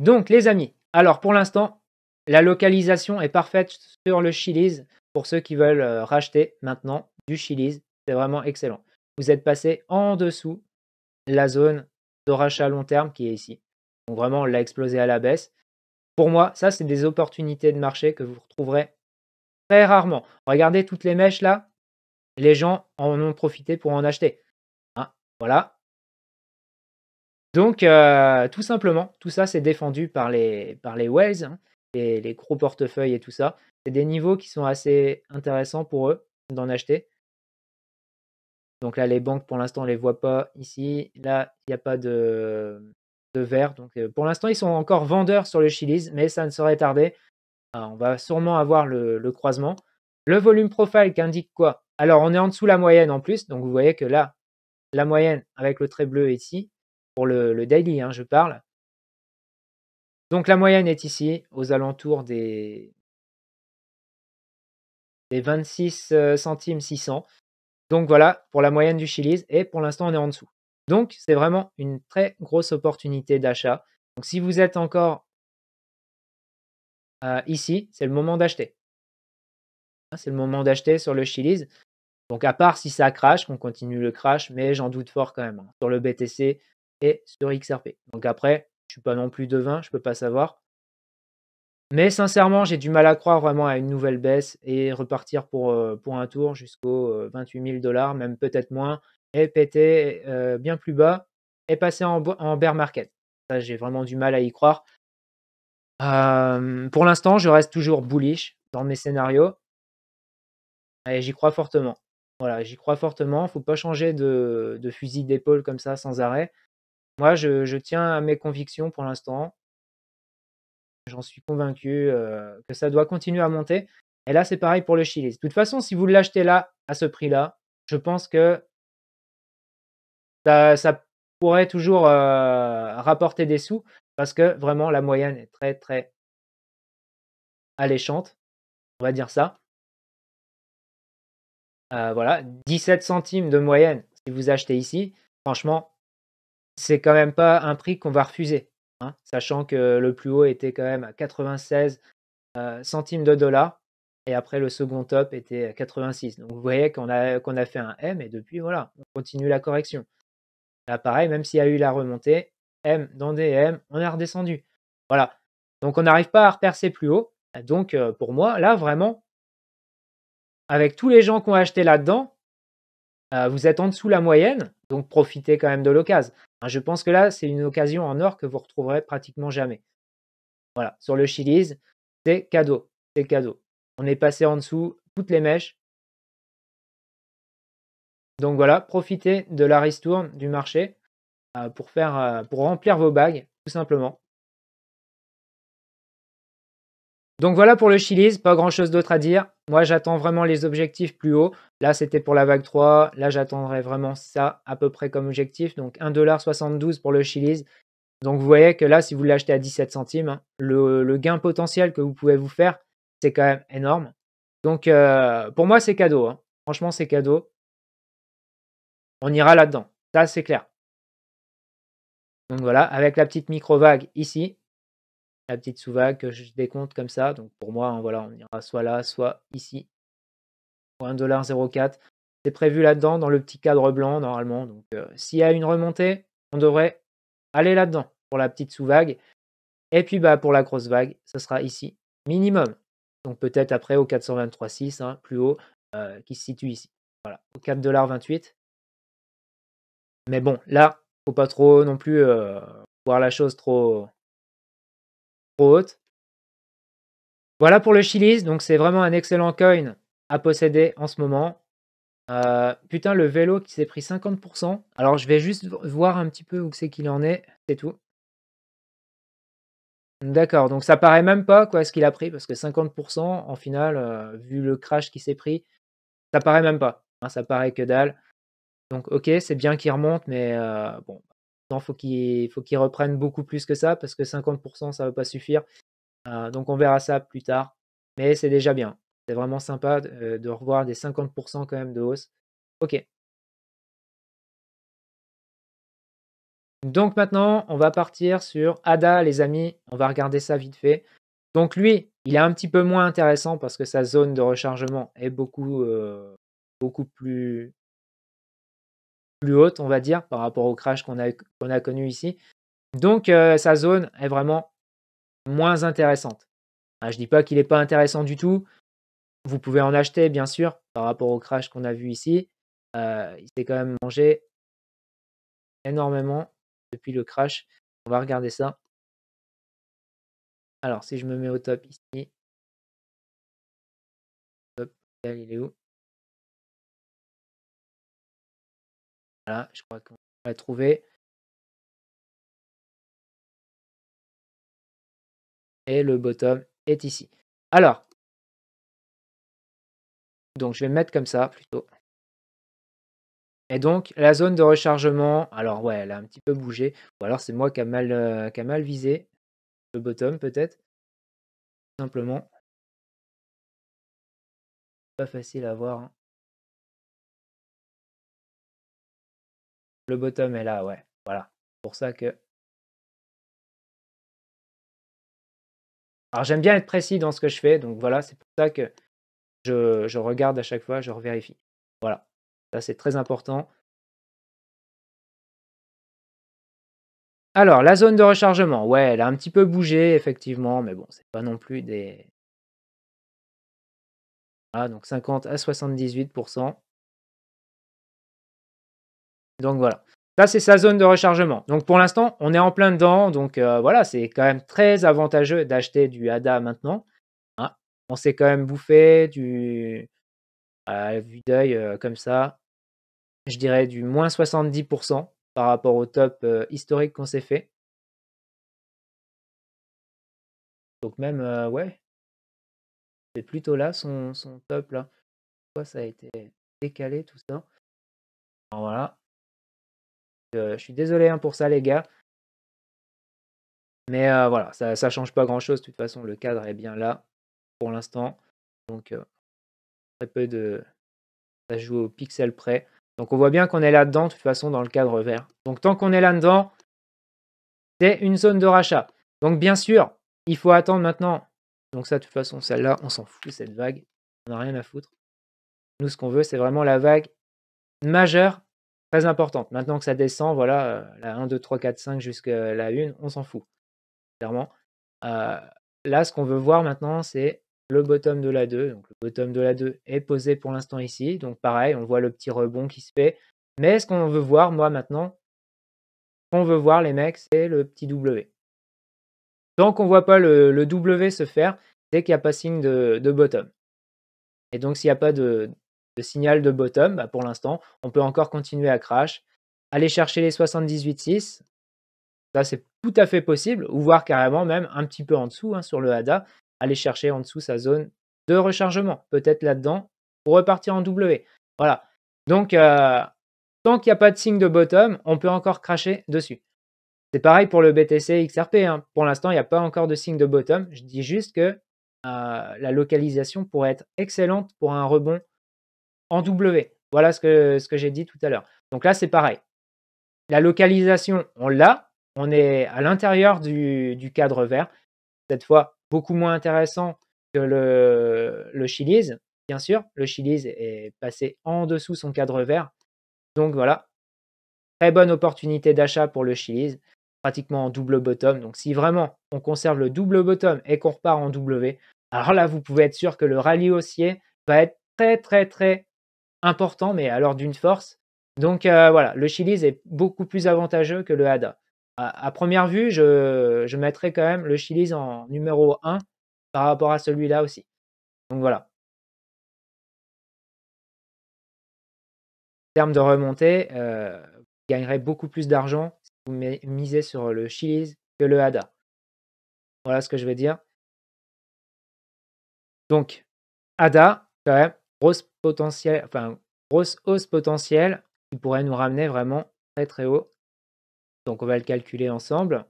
Donc les amis, alors pour l'instant, la localisation est parfaite sur le Chili's pour ceux qui veulent racheter maintenant du Chili's. C'est vraiment excellent. Vous êtes passé en dessous la zone de rachat à long terme qui est ici. Donc vraiment, on l'a explosé à la baisse. Pour moi, ça, c'est des opportunités de marché que vous retrouverez très rarement. Regardez toutes les mèches là, les gens en ont profité pour en acheter. Voilà. Donc, euh, tout simplement, tout ça, c'est défendu par les, par hein, les les, gros portefeuilles et tout ça. C'est des niveaux qui sont assez intéressants pour eux d'en acheter. Donc là, les banques, pour l'instant, on ne les voit pas ici. Là, il n'y a pas de, de verre. Donc, euh, pour l'instant, ils sont encore vendeurs sur le Chili's, mais ça ne saurait tarder. Ah, on va sûrement avoir le, le croisement. Le volume profile qui indique quoi Alors, on est en dessous la moyenne en plus. Donc, vous voyez que là, la moyenne avec le trait bleu est ici, pour le, daily, hein, je parle. Donc la moyenne est ici, aux alentours des, 26 euh, centimes 600. Donc voilà, pour la moyenne du Chili's, et pour l'instant on est en dessous. Donc c'est vraiment une très grosse opportunité d'achat. Donc si vous êtes encore euh, ici, c'est le moment d'acheter. Hein, c'est le moment d'acheter sur le Chili's. Donc à part si ça crache, qu'on continue le crash, mais j'en doute fort quand même hein, sur le BTC et sur XRP. Donc après, je suis pas non plus devin, je peux pas savoir. Mais sincèrement, j'ai du mal à croire vraiment à une nouvelle baisse et repartir pour, euh, pour un tour jusqu'aux 28 000 dollars, même peut-être moins, et péter euh, bien plus bas et passer en, en bear market. Ça, j'ai vraiment du mal à y croire. Euh, pour l'instant, je reste toujours bullish dans mes scénarios et j'y crois fortement. Voilà, j'y crois fortement. Faut pas changer de, fusil d'épaule comme ça sans arrêt. Moi, je, tiens à mes convictions pour l'instant. J'en suis convaincu euh, que ça doit continuer à monter. Et là, c'est pareil pour le Chili. De toute façon, si vous l'achetez là, à ce prix-là, je pense que ça, pourrait toujours euh, rapporter des sous parce que vraiment, la moyenne est très, très alléchante. On va dire ça. Euh, voilà, 17 centimes de moyenne si vous achetez ici. Franchement, c'est quand même pas un prix qu'on va refuser, hein, sachant que le plus haut était quand même à 96 euh, centimes de dollars et après le second top était à 86. Donc vous voyez qu'on a, a fait un M et depuis voilà, on continue la correction. Là pareil, même s'il y a eu la remontée, M dans des M, on est redescendu. Voilà. Donc on n'arrive pas à repercer plus haut. Donc euh, pour moi, là vraiment, avec tous les gens qui ont acheté là-dedans, euh, vous êtes en dessous la moyenne, donc profitez quand même de l'occasion. Hein, je pense que là, c'est une occasion en or que vous retrouverez pratiquement jamais. Voilà, sur le Chili's, c'est cadeau, c'est cadeau. On est passé en dessous toutes les mèches. Donc voilà, profitez de la ristourne du marché euh, pour, euh, pour remplir vos bagues, tout simplement. Donc voilà pour le Chili's, pas grand chose d'autre à dire. Moi j'attends vraiment les objectifs plus haut. Là c'était pour la vague 3, là j'attendrai vraiment ça à peu près comme objectif. Donc 1,72$ pour le Chili's. Donc vous voyez que là si vous l'achetez à 17 centimes, hein, le, gain potentiel que vous pouvez vous faire, c'est quand même énorme. Donc euh, pour moi c'est cadeau. Hein. Franchement c'est cadeau. On ira là-dedans, ça c'est clair. Donc voilà, avec la petite micro-vague ici, la petite que je décompte comme ça. Donc pour moi, hein, voilà, on ira soit là, soit ici. 1,04$, c'est prévu là-dedans, dans le petit cadre blanc, normalement. Donc euh, s'il y a une remontée, on devrait aller là-dedans pour la petite sous-vague. Et puis bah, pour la grosse vague, ça sera ici, minimum. Donc peut-être après au 423,6, hein, plus haut, euh, qui se situe ici. Voilà, au 4,28$. Mais bon, là, faut pas trop non plus euh, voir la chose trop, haute. Voilà pour le Chilis, donc c'est vraiment un excellent coin à posséder en ce moment. Euh, putain, le vélo qui s'est pris 50%. Alors je vais juste voir un petit peu où c'est qu'il en est, c'est tout. D'accord, donc ça paraît même pas quoi ce qu'il a pris, parce que 50% en finale, euh, vu le crash qui s'est pris, ça paraît même pas. Hein, ça paraît que dalle. Donc ok, c'est bien qu'il remonte, mais euh, bon, non, faut qu'il faut qu'il reprenne beaucoup plus que ça parce que 50%, ça ne va pas suffire. Euh, donc on verra ça plus tard. Mais c'est déjà bien. C'est vraiment sympa euh, de, revoir des 50% quand même de hausse. Ok. Donc maintenant, on va partir sur Ada, les amis. On va regarder ça vite fait. Donc lui, il est un petit peu moins intéressant parce que sa zone de rechargement est beaucoup, euh, beaucoup plus plus haute, on va dire, par rapport au crash qu'on a, connu ici. Donc euh, sa zone est vraiment moins intéressante. Ah, je ne dis pas qu'il n'est pas intéressant du tout. Vous pouvez en acheter, bien sûr, par rapport au crash qu'on a vu ici. Euh, il s'est quand même mangé énormément depuis le crash. On va regarder ça. Alors, si je me mets au top ici. il est où Voilà, je crois qu'on l'a trouvé. Et le bottom est ici. Alors, donc je vais me mettre comme ça plutôt. Et donc la zone de rechargement, alors ouais, elle a un petit peu bougé. Ou alors c'est moi qui a euh, mal, visé le bottom peut-être. Simplement. Pas facile à voir. Hein. Le bottom est là, ouais. Voilà. Pour ça que. Alors j'aime bien être précis dans ce que je fais, donc voilà, c'est pour ça que je, je, regarde à chaque fois, je revérifie. Voilà. Ça c'est très important. Alors, la zone de rechargement, ouais, elle a un petit peu bougé, effectivement, mais bon, c'est pas non plus des. Ah, donc 50 à 78%. Donc voilà. Ça, c'est sa zone de rechargement. Donc pour l'instant, on est en plein dedans. Donc euh, voilà, c'est quand même très avantageux d'acheter du ADA maintenant. Ah, on s'est quand même bouffé du. à la vue euh, comme ça. Je dirais du moins 70% par rapport au top euh, historique qu'on s'est fait. Donc même, ouais. C'est plutôt là son, son top là. Pourquoi ça a été décalé tout ça Alors, Voilà. Euh, je suis désolé hein, pour ça, les gars. Mais euh, voilà, ça ne change pas grand-chose. De toute façon, le cadre est bien là pour l'instant. Donc, euh, très peu de... Ça joue au pixel près. Donc, on voit bien qu'on est là-dedans, de toute façon, dans le cadre vert. Donc, tant qu'on est là-dedans, c'est une zone de rachat. Donc, bien sûr, il faut attendre maintenant. Donc, ça, de toute façon, celle-là, on s'en fout, cette vague. On n'a rien à foutre. Nous, ce qu'on veut, c'est vraiment la vague majeure très importante. Maintenant que ça descend, voilà, euh, la 1, 2, 3, 4, 5 jusqu'à la 1, on s'en fout, clairement. Euh, là, ce qu'on veut voir maintenant, c'est le bottom de la 2. Donc, le bottom de la 2 est posé pour l'instant ici. Donc, pareil, on voit le petit rebond qui se fait. Mais ce qu'on veut voir, moi, maintenant, on veut voir, les mecs, c'est le petit W. Tant qu'on voit pas le, W se faire, c'est qu'il n'y a pas signe de, de bottom. Et donc, s'il n'y a pas de, signal de bottom, bah, pour l'instant, on peut encore continuer à crash, aller chercher les 78,6, ça c'est tout à fait possible, ou voir carrément même un petit peu en dessous hein, sur le ADA, aller chercher en dessous sa zone de rechargement, peut-être là-dedans, pour repartir en W. Voilà. Donc, euh, tant qu'il n'y a pas de signe de bottom, on peut encore cracher dessus. C'est pareil pour le BTC XRP. Hein. Pour l'instant, il n'y a pas encore de signe de bottom. Je dis juste que euh, la localisation pourrait être excellente pour un rebond en W. Voilà ce que, ce que j'ai dit tout à l'heure. Donc là, c'est pareil. La localisation, on l'a. On est à l'intérieur du, cadre vert. Cette fois, beaucoup moins intéressant que le, le Bien sûr, le Chili's est passé en dessous son cadre vert. Donc voilà, très bonne opportunité d'achat pour le Chili's, pratiquement en double bottom. Donc si vraiment on conserve le double bottom et qu'on repart en W, alors là, vous pouvez être sûr que le rallye haussier va être très très très important, mais alors d'une force. Donc voilà, le Chili's est beaucoup plus avantageux que le Hada. À, première vue, je, je, mettrais quand même le Chili's en numéro 1 par rapport à celui-là aussi. Donc voilà. En de remontée, vous gagnerez beaucoup plus d'argent si vous misez sur le Chili's que le Hada. Voilà ce que je veux dire. Donc, Ada, quand même, grosse potentiel, enfin, grosse hausse potentielle qui pourrait nous ramener vraiment très très haut. Donc on va le calculer ensemble.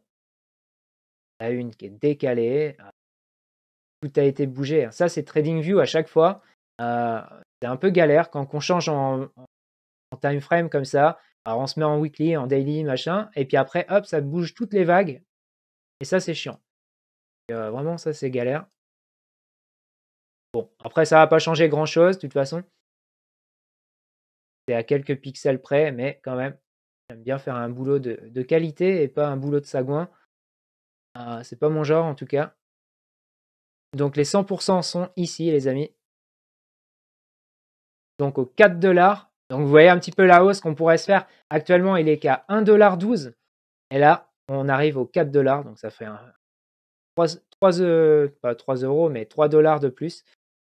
La une qui est décalée. Ah. Tout a été bougé. Hein. Ça, c'est Trading View. à chaque fois. Euh, c'est un peu galère quand on change en, time frame comme ça. Alors on se met en weekly, en daily, machin, et puis après, hop, ça bouge toutes les vagues. Et ça, c'est chiant. Euh, vraiment, ça, c'est galère. Bon, après, ça va pas changer grand-chose, de toute façon. C'est à quelques pixels près, mais quand même, j'aime bien faire un boulot de, qualité et pas un boulot de sagouin. Euh, c'est pas mon genre, en tout cas. Donc, les 100% sont ici, les amis. Donc, aux 4 dollars. Donc, vous voyez un petit peu la hausse qu'on pourrait se faire. Actuellement, il est qu'à 1,12 Et là, on arrive aux 4 dollars. Donc, ça fait un, 3, 3, euh, euros, mais 3 dollars de plus.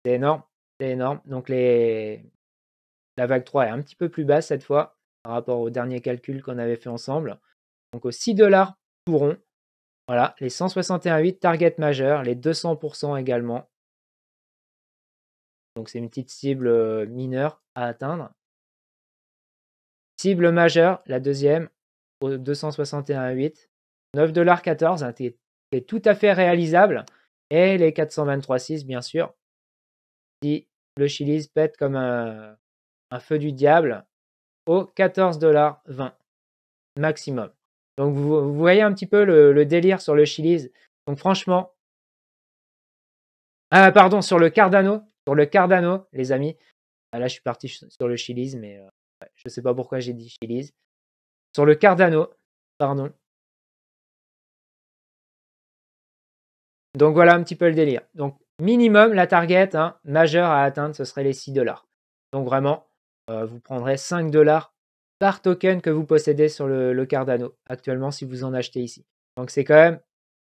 C'est énorme, c'est énorme. Donc les, la vague 3 est un petit peu plus basse cette fois par rapport au dernier calcul qu'on avait fait ensemble. Donc aux 6 dollars pourront. Voilà, les 161,8 target majeur, les 200% également. Donc c'est une petite cible euh, mineure à atteindre. Cible majeure, la deuxième, au 261,8. 9,14$, un est tout à fait réalisable. Et les 423,6, bien sûr. Si le Chili pète comme un, feu du diable Au 14,20$ maximum. Donc vous, voyez un petit peu le, délire sur le Chili's. Donc franchement, ah pardon sur le Cardano, sur le Cardano, les amis. Ah, là je suis parti sur le Chili's, mais euh, je ne sais pas pourquoi j'ai dit Chili's. Sur le Cardano, pardon. Donc voilà un petit peu le délire. Donc minimum, la target hein, majeure à atteindre, ce serait les 6 dollars. Donc vraiment, euh, vous prendrez 5 dollars par token que vous possédez sur le, Cardano actuellement si vous en achetez ici. Donc c'est quand même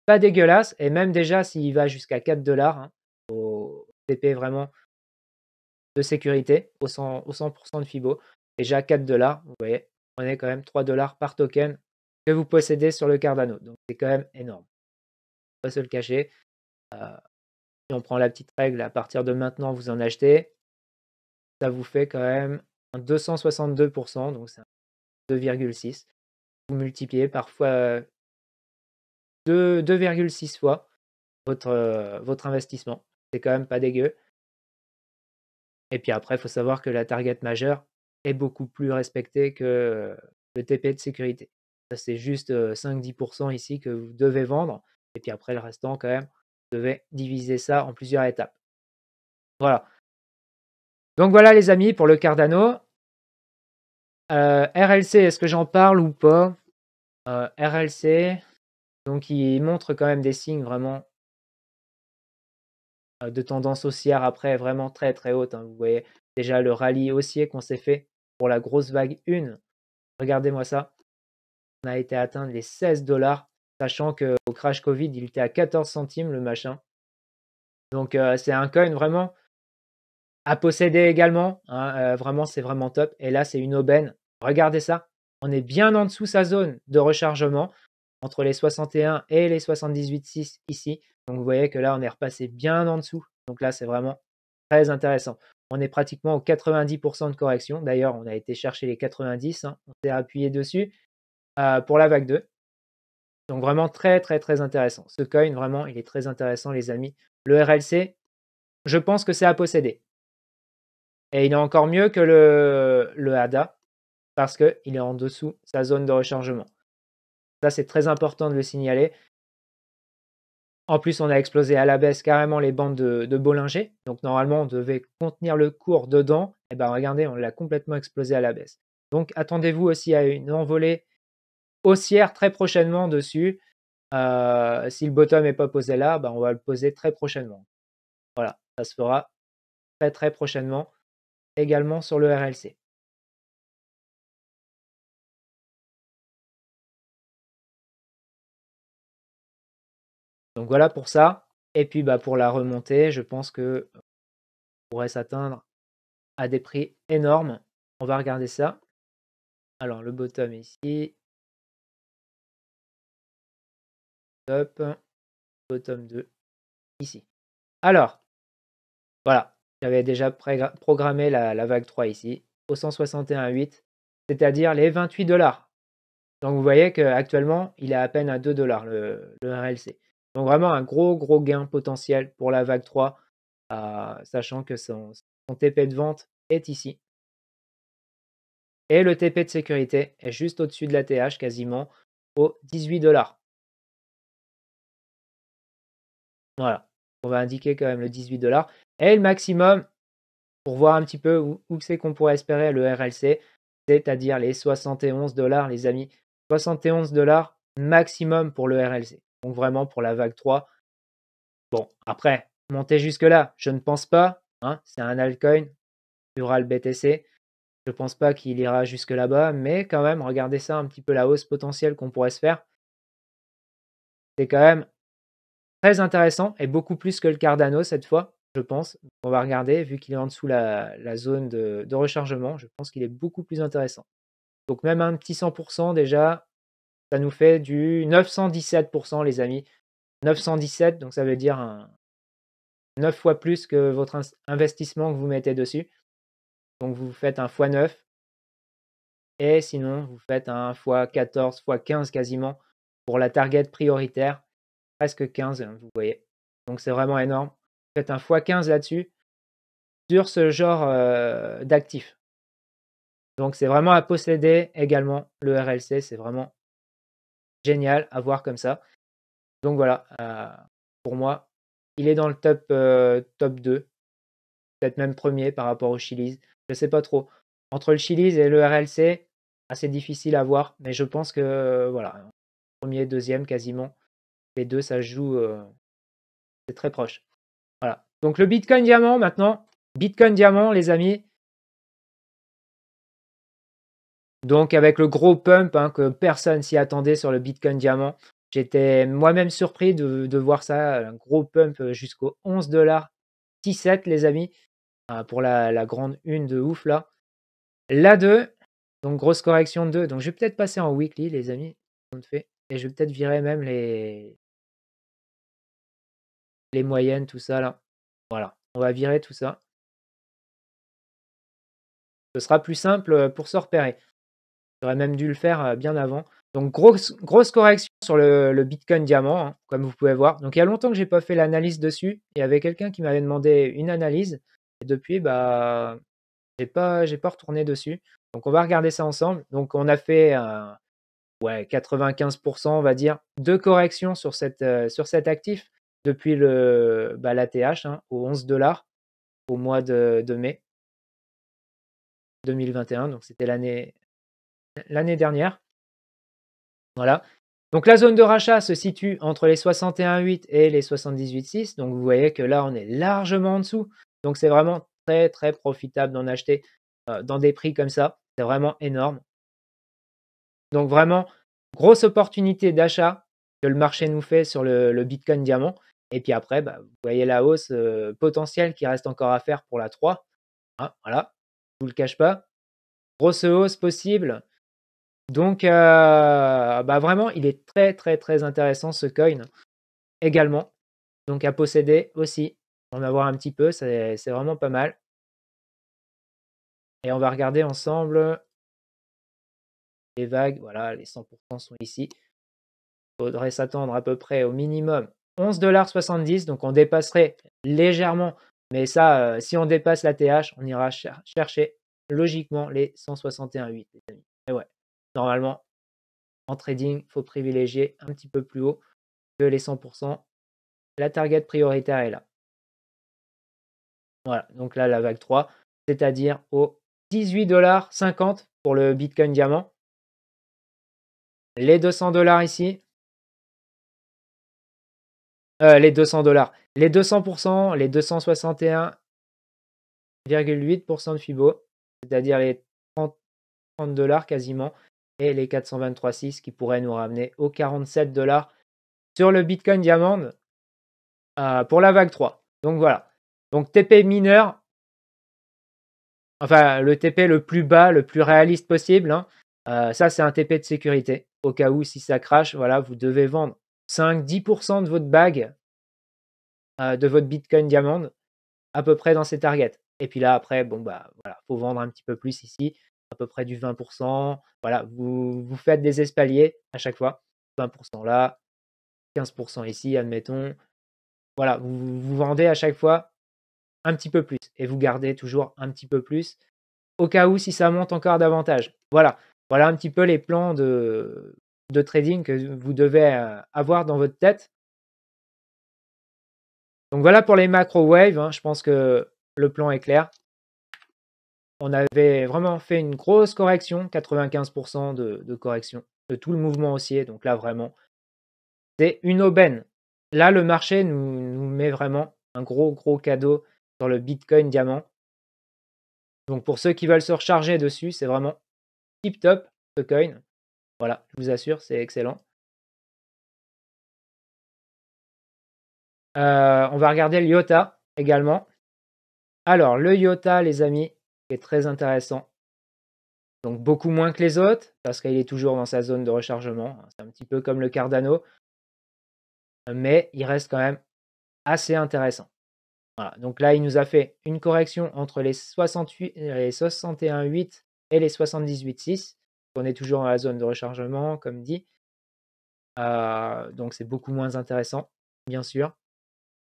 pas dégueulasse. Et même déjà, s'il va jusqu'à 4 dollars hein, au TP vraiment de sécurité, au 100%, de FIBO, déjà 4 dollars, vous voyez, on est quand même 3 dollars par token que vous possédez sur le Cardano. Donc c'est quand même énorme se le cacher. Euh, on prend la petite règle, à partir de maintenant, vous en achetez, ça vous fait quand même 262%, donc c'est 2,6. Vous multipliez parfois 2,6 euh, fois votre, euh, votre investissement. C'est quand même pas dégueu. Et puis après, il faut savoir que la target majeure est beaucoup plus respectée que le TP de sécurité. C'est juste 5-10% ici que vous devez vendre. Et puis après, le restant, quand même, je devait diviser ça en plusieurs étapes. Voilà. Donc voilà, les amis, pour le Cardano. Euh, RLC, est-ce que j'en parle ou pas euh, RLC, donc il montre quand même des signes vraiment euh, de tendance haussière après vraiment très très haute. Hein. Vous voyez déjà le rallye haussier qu'on s'est fait pour la grosse vague 1. Regardez-moi ça. On a été atteint les 16 dollars sachant qu'au crash Covid, il était à 14 centimes le machin. Donc euh, c'est un coin vraiment à posséder également. Hein, euh, vraiment, c'est vraiment top. Et là, c'est une aubaine. Regardez ça. On est bien en dessous sa zone de rechargement, entre les 61 et les 78,6 ici. Donc vous voyez que là, on est repassé bien en dessous. Donc là, c'est vraiment très intéressant. On est pratiquement au 90% de correction. D'ailleurs, on a été chercher les 90. Hein. on s'est appuyé dessus euh, pour la vague 2. Donc vraiment très très très intéressant. Ce coin, vraiment, il est très intéressant, les amis. Le RLC, je pense que c'est à posséder. Et il est encore mieux que le, le ADA parce qu'il est en dessous sa zone de rechargement. Ça, c'est très important de le signaler. En plus, on a explosé à la baisse carrément les bandes de, de Bollinger. Donc normalement, on devait contenir le cours dedans. Et eh bien regardez, on l'a complètement explosé à la baisse. Donc attendez-vous aussi à une envolée haussière très prochainement dessus. Euh, si le bottom n'est pas posé là, ben, on va le poser très prochainement. Voilà, ça se fera très très prochainement également sur le RLC. Donc voilà pour ça. Et puis bah, pour la remontée, je pense que euh, on pourrait s'atteindre à des prix énormes. On va regarder ça. Alors le bottom ici, Top, bottom 2. Ici. Alors, voilà. J'avais déjà programmé la, vague 3 ici, au 161,8, c'est-à-dire les 28 dollars. Donc vous voyez qu'actuellement, il est à peine à 2 dollars le, RLC. Donc vraiment un gros, gros gain potentiel pour la vague 3, euh, sachant que son, TP de vente est ici. Et le TP de sécurité est juste au-dessus de la TH, quasiment, au 18 dollars. Voilà. On va indiquer quand même le 18$. Et le maximum, pour voir un petit peu où, c'est qu'on pourrait espérer le RLC, c'est-à-dire les 71$, les amis. 71$ maximum pour le RLC. Donc vraiment pour la vague 3. Bon, après, monter jusque-là, je ne pense pas. Hein, c'est un altcoin, le BTC. Je ne pense pas qu'il ira jusque là-bas, mais quand même, regardez ça un petit peu la hausse potentielle qu'on pourrait se faire. C'est quand même Très intéressant et beaucoup plus que le Cardano cette fois, je pense. On va regarder, vu qu'il est en dessous la, zone de, rechargement, je pense qu'il est beaucoup plus intéressant. Donc même un petit 100% déjà, ça nous fait du 917% les amis. 917, donc ça veut dire un 9 fois plus que votre investissement que vous mettez dessus. Donc vous faites un x 9. Et sinon, vous faites un x 14, x 15 quasiment pour la target prioritaire presque 15, hein, vous voyez. Donc c'est vraiment énorme. Faites un x15 là-dessus sur ce genre euh, d'actifs. Donc c'est vraiment à posséder également le RLC, c'est vraiment génial à voir comme ça. Donc voilà, euh, pour moi, il est dans le top, euh, top 2, peut-être même premier par rapport au Chili's, je ne sais pas trop. Entre le Chili's et le RLC, assez difficile à voir, mais je pense que voilà, premier, deuxième quasiment. Les deux, ça joue. Euh, c'est très proche. Voilà. Donc le Bitcoin diamant maintenant. Bitcoin diamant, les amis. Donc avec le gros pump hein, que personne s'y attendait sur le Bitcoin diamant. J'étais moi-même surpris de, voir ça, un gros pump jusqu'au 11 dollars 17 les amis, ah, pour la, la, grande une de ouf là. La 2, donc grosse correction de 2. Donc je vais peut-être passer en weekly les amis, et je vais peut-être virer même les, les moyennes, tout ça là. Voilà, on va virer tout ça. Ce sera plus simple euh, pour se repérer. J'aurais même dû le faire euh, bien avant. Donc grosse, grosse correction sur le, Bitcoin diamant, hein, comme vous pouvez voir. Donc il y a longtemps que je n'ai pas fait l'analyse dessus. Il y avait quelqu'un qui m'avait demandé une analyse. Et depuis, bah, j'ai pas, pas retourné dessus. Donc on va regarder ça ensemble. Donc on a fait ouais, 95%, on va dire, de correction sur, cette, euh, sur cet actif depuis le, bah, l'ATH hein, aux 11 dollars au mois de, mai 2021. Donc c'était l'année, l'année dernière. Voilà. Donc la zone de rachat se situe entre les 61,8 et les 78,6. Donc vous voyez que là, on est largement en dessous. Donc c'est vraiment très très profitable d'en acheter euh, dans des prix comme ça. C'est vraiment énorme. Donc vraiment, grosse opportunité d'achat que le marché nous fait sur le, le Bitcoin Diamant. Et puis après, bah, vous voyez la hausse potentielle qui reste encore à faire pour la 3. Hein, voilà, je ne vous le cache pas. Grosse hausse possible. Donc, bah vraiment, il est très, très, très intéressant ce coin également. Donc, à posséder aussi, On en avoir un petit peu, c'est vraiment pas mal. Et on va regarder ensemble les vagues. Voilà, les 100% sont ici. Il Faudrait s'attendre à peu près au minimum 11,70$, donc on dépasserait légèrement, mais ça, euh, si on dépasse la TH, on ira chercher logiquement les 161,8, les amis. ouais, normalement, en trading, il faut privilégier un petit peu plus haut que les 100%. La target prioritaire est là. Voilà, donc là, la vague 3, c'est-à-dire aux 18,50$ pour le Bitcoin diamant. Les 200$ ici, euh, les 200 dollars. Les 200%, les 261,8% de FIBO, c'est-à-dire les 30 dollars quasiment, et les 423,6 qui pourraient nous ramener aux 47 dollars sur le Bitcoin Diamant euh, pour la vague 3. Donc voilà. Donc TP mineur, enfin le TP le plus bas, le plus réaliste possible. Hein. Euh, ça, c'est un TP de sécurité. Au cas où, si ça crache, voilà, vous devez vendre 5-10% de votre bague, euh, de votre Bitcoin diamant à peu près dans ces targets. Et puis là, après, bon, bah voilà, faut vendre un petit peu plus ici, à peu près du 20%. Voilà, vous, vous faites des espaliers à chaque fois. 20% là, 15% ici, admettons. Voilà, vous, vous vendez à chaque fois un petit peu plus et vous gardez toujours un petit peu plus au cas où si ça monte encore davantage. Voilà, voilà un petit peu les plans de, de trading que vous devez euh, avoir dans votre tête. Donc voilà pour les macro waves. Hein. Je pense que le plan est clair. On avait vraiment fait une grosse correction, 95% de, correction de tout le mouvement haussier. Donc là, vraiment, c'est une aubaine. Là, le marché nous, nous met vraiment un gros, gros cadeau sur le Bitcoin diamant. Donc pour ceux qui veulent se recharger dessus, c'est vraiment tip top ce coin. Voilà, je vous assure, c'est excellent. Euh, on va regarder le IOTA également. Alors, le IOTA, les amis, est très intéressant. Donc, beaucoup moins que les autres, parce qu'il est toujours dans sa zone de rechargement. Hein, c'est un petit peu comme le Cardano. Euh, mais il reste quand même assez intéressant. Voilà. Donc là, il nous a fait une correction entre les, 68, les 61,8 et les 78,6 on est toujours dans la zone de rechargement, comme dit. Euh, donc c'est beaucoup moins intéressant, bien sûr.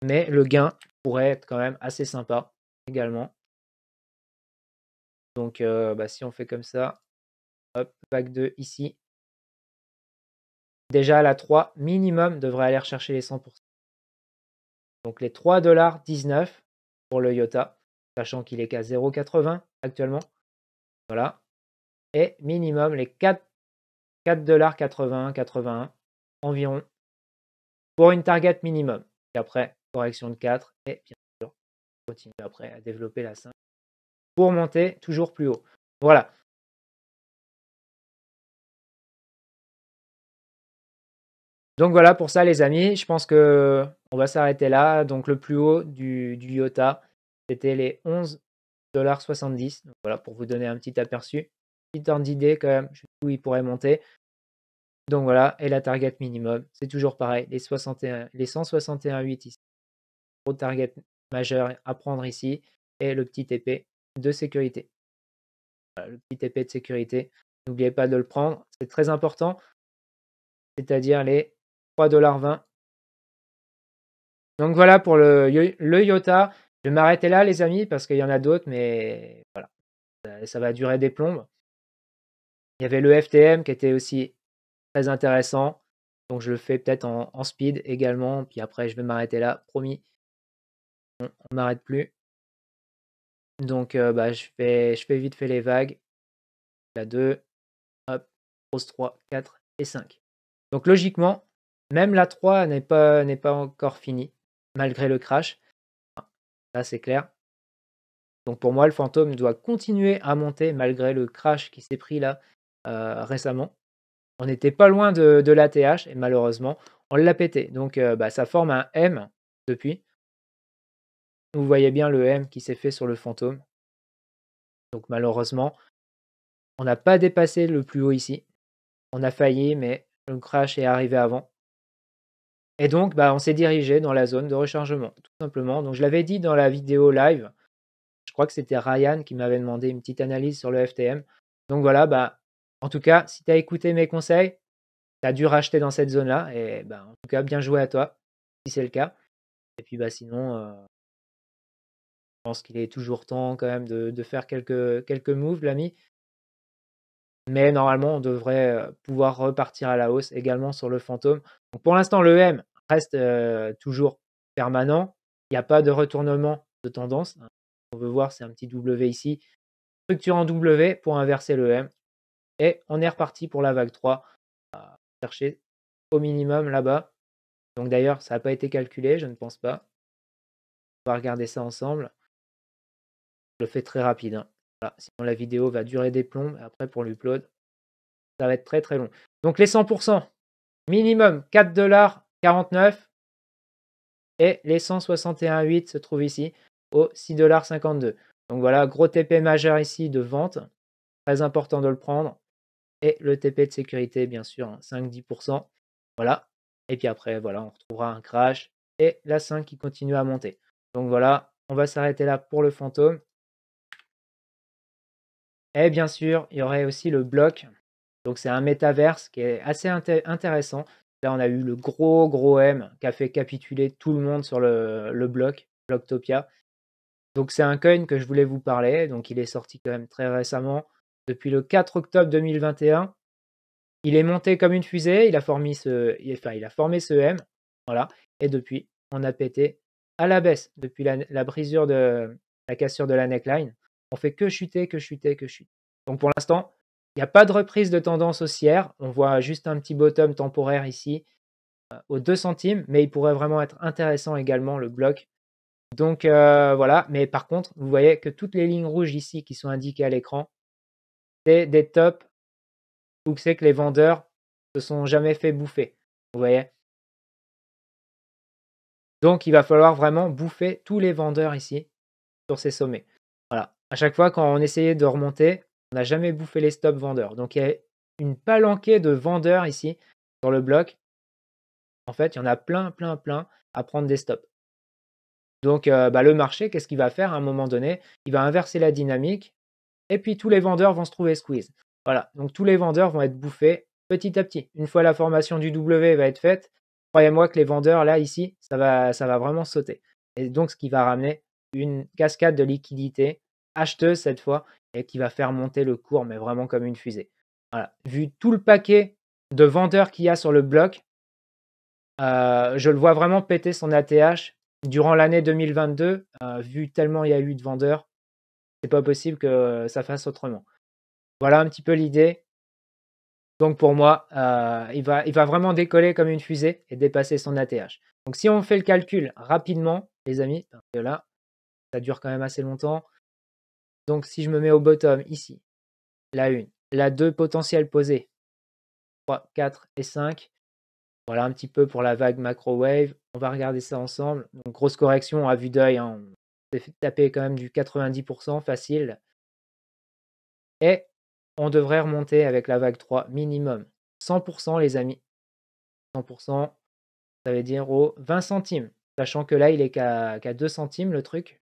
Mais le gain pourrait être quand même assez sympa également. Donc euh, bah, si on fait comme ça, hop, 2 ici. Déjà à la 3, minimum devrait aller rechercher les 100%. Donc les 3,19$ pour le yota sachant qu'il est qu'à 0,80 actuellement. Voilà et minimum les 4 80$ environ pour une target minimum. Et après, correction de 4 et bien sûr, on continue après à développer la 5 pour monter toujours plus haut. Voilà. Donc voilà pour ça les amis, je pense que on va s'arrêter là. Donc le plus haut du, du IOTA, c'était les 11,70$. voilà pour vous donner un petit aperçu petite d'idées quand même où il pourrait monter. Donc voilà, et la target minimum, c'est toujours pareil, les, 61, les 161,8 ici. Gros target majeur à prendre ici, et le petit épée de sécurité. le petit épée de sécurité, n'oubliez pas de le prendre, c'est très important, c'est-à-dire les 3,20$. Donc voilà pour le, le IOTA. Je vais m'arrêter là, les amis, parce qu'il y en a d'autres, mais voilà, ça va durer des plombes. Il y avait le FTM qui était aussi très intéressant. Donc je le fais peut-être en, speed également. Puis après, je vais m'arrêter là, promis. On, ne m'arrête plus. Donc euh, bah, je, fais, je vite fait les vagues. La 2, hop, pause 3, 4 et 5. Donc logiquement, même la 3 n'est pas, n'est pas encore finie, malgré le crash. Là, c'est clair. Donc pour moi, le fantôme doit continuer à monter malgré le crash qui s'est pris là euh, récemment. On n'était pas loin de, l'ATH et malheureusement, on l'a pété. Donc euh, bah, ça forme un M depuis. Vous voyez bien le M qui s'est fait sur le fantôme. Donc malheureusement, on n'a pas dépassé le plus haut ici. On a failli, mais le crash est arrivé avant. Et donc, bah, on s'est dirigé dans la zone de rechargement, tout simplement. Donc je l'avais dit dans la vidéo live, je crois que c'était Ryan qui m'avait demandé une petite analyse sur le FTM. Donc voilà, bah, en tout cas, si tu as écouté mes conseils, tu as dû racheter dans cette zone-là. Et ben, en tout cas, bien joué à toi, si c'est le cas. Et puis bah, sinon, euh, je pense qu'il est toujours temps quand même de, faire quelques, quelques moves, l'ami. Mais normalement, on devrait euh, pouvoir repartir à la hausse également sur le fantôme. pour l'instant, le M reste euh, toujours permanent. Il n'y a pas de retournement de tendance. On veut voir, c'est un petit W ici. Structure en W pour inverser le M. Et on est reparti pour la vague 3, à euh, chercher au minimum là-bas. Donc d'ailleurs, ça n'a pas été calculé, je ne pense pas. On va regarder ça ensemble. Je le fais très rapide. Hein. Sinon, la vidéo va durer des plombes. Après, pour l'upload, ça va être très très long. Donc les 100%, minimum 4,49$ et les 161,8$ se trouvent ici au 6,52$. Donc voilà, gros TP majeur ici de vente. Très important de le prendre et le TP de sécurité, bien sûr, 5-10%. Hein, voilà. Et puis après, voilà, on retrouvera un crash et la 5 qui continue à monter. Donc voilà, on va s'arrêter là pour le fantôme. Et bien sûr, il y aurait aussi le bloc. Donc c'est un métaverse qui est assez intéressant. Là, on a eu le gros gros M qui a fait capituler tout le monde sur le, le bloc, Blocktopia. Donc c'est un coin que je voulais vous parler. Donc il est sorti quand même très récemment depuis le 4 octobre 2021. Il est monté comme une fusée, il a formé ce, il a formé ce M. Voilà. Et depuis, on a pété à la baisse depuis la, brisure de la cassure de la neckline. On fait que chuter, que chuter, que chuter. Donc pour l'instant, il n'y a pas de reprise de tendance haussière. On voit juste un petit bottom temporaire ici euh, aux 2 centimes, mais il pourrait vraiment être intéressant également le bloc. Donc euh, voilà, mais par contre, vous voyez que toutes les lignes rouges ici qui sont indiquées à l'écran des tops où c'est que les vendeurs se sont jamais fait bouffer. Vous voyez Donc il va falloir vraiment bouffer tous les vendeurs ici sur ces sommets. Voilà. À chaque fois quand on essayait de remonter, on n'a jamais bouffé les stops vendeurs. Donc il y a une palanquée de vendeurs ici sur le bloc. En fait, il y en a plein, plein, plein à prendre des stops. Donc euh, bah, le marché, qu'est-ce qu'il va faire à un moment donné Il va inverser la dynamique et puis tous les vendeurs vont se trouver squeeze. Voilà, donc tous les vendeurs vont être bouffés petit à petit. Une fois la formation du W va être faite, croyez-moi que les vendeurs, là, ici, ça va, vraiment sauter. Et donc, ce qui va ramener une cascade de liquidités acheteuse cette fois et qui va faire monter le cours, mais vraiment comme une fusée. Voilà. Vu tout le paquet de vendeurs qu'il y a sur le bloc, euh, je le vois vraiment péter son ATH durant l'année 2022, euh, vu tellement il y a eu de vendeurs, pas possible que ça fasse autrement. Voilà un petit peu l'idée. Donc pour moi, il, va, il va vraiment décoller comme une fusée et dépasser son ATH. Donc si on fait le calcul rapidement, les amis, là, ça dure quand même assez longtemps. Donc si je me mets au bottom ici, la 1, la 2 potentiel posé 3, 4 et 5. Voilà un petit peu pour la vague macro wave. On va regarder ça ensemble. Donc, grosse correction à vue d'œil. Hein, taper quand même du 90% facile. Et on devrait remonter avec la vague 3 minimum. 100% les amis. 100%, ça veut dire au 20 centimes. Sachant que là, il est qu'à 2 centimes le truc.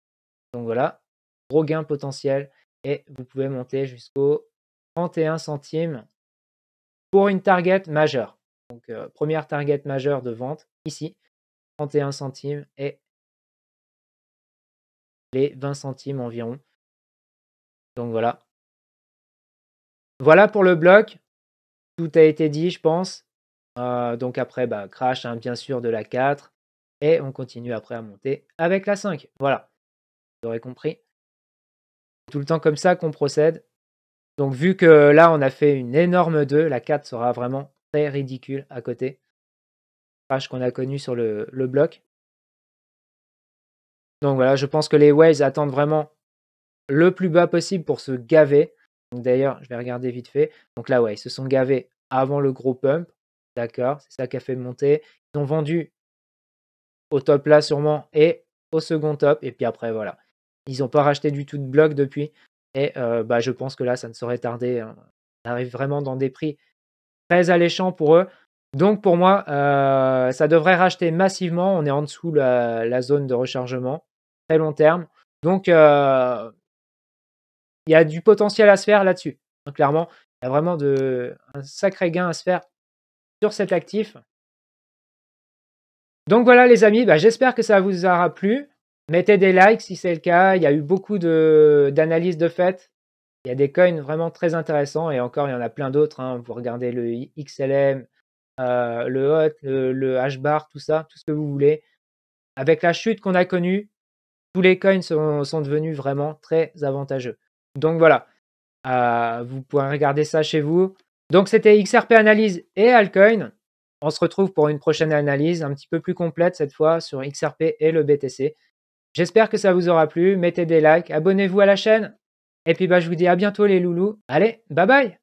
Donc voilà, gros gain potentiel. Et vous pouvez monter jusqu'au 31 centimes pour une target majeure. Donc euh, première target majeure de vente ici, 31 centimes et les 20 centimes environ. Donc voilà. Voilà pour le bloc. Tout a été dit, je pense. Euh, donc après, bah, crash, hein, bien sûr, de la 4. Et on continue après à monter avec la 5. Voilà. Vous aurez compris. Tout le temps comme ça qu'on procède. Donc vu que là, on a fait une énorme 2, la 4 sera vraiment très ridicule à côté. Crash qu'on a connu sur le, le bloc. Donc voilà, je pense que les Waves attendent vraiment le plus bas possible pour se gaver. D'ailleurs, je vais regarder vite fait. Donc là, ouais, ils se sont gavés avant le gros pump. D'accord, c'est ça qui a fait monter. Ils ont vendu au top là sûrement et au second top. Et puis après, voilà. Ils n'ont pas racheté du tout de bloc depuis. Et euh, bah, je pense que là, ça ne saurait tarder. Hein. On arrive vraiment dans des prix très alléchants pour eux. Donc pour moi, euh, ça devrait racheter massivement. On est en dessous de la zone de rechargement long terme. Donc, euh, il y a du potentiel à se faire là-dessus. Hein, clairement, il y a vraiment de, un sacré gain à se faire sur cet actif. Donc voilà les amis, bah, j'espère que ça vous aura plu. Mettez des likes si c'est le cas. Il y a eu beaucoup d'analyses de, fait. Il y a des coins vraiment très intéressants et encore il y en a plein d'autres. Hein. Vous regardez le XLM, euh, le HOT, le, le H-bar, tout ça, tout ce que vous voulez. Avec la chute qu'on a connue, les coins sont, devenus vraiment très avantageux. Donc voilà, euh, vous pouvez regarder ça chez vous. Donc c'était XRP Analyse et Alcoin. On se retrouve pour une prochaine analyse un petit peu plus complète cette fois sur XRP et le BTC. J'espère que ça vous aura plu. Mettez des likes, abonnez-vous à la chaîne. Et puis bah, je vous dis à bientôt les loulous. Allez, bye bye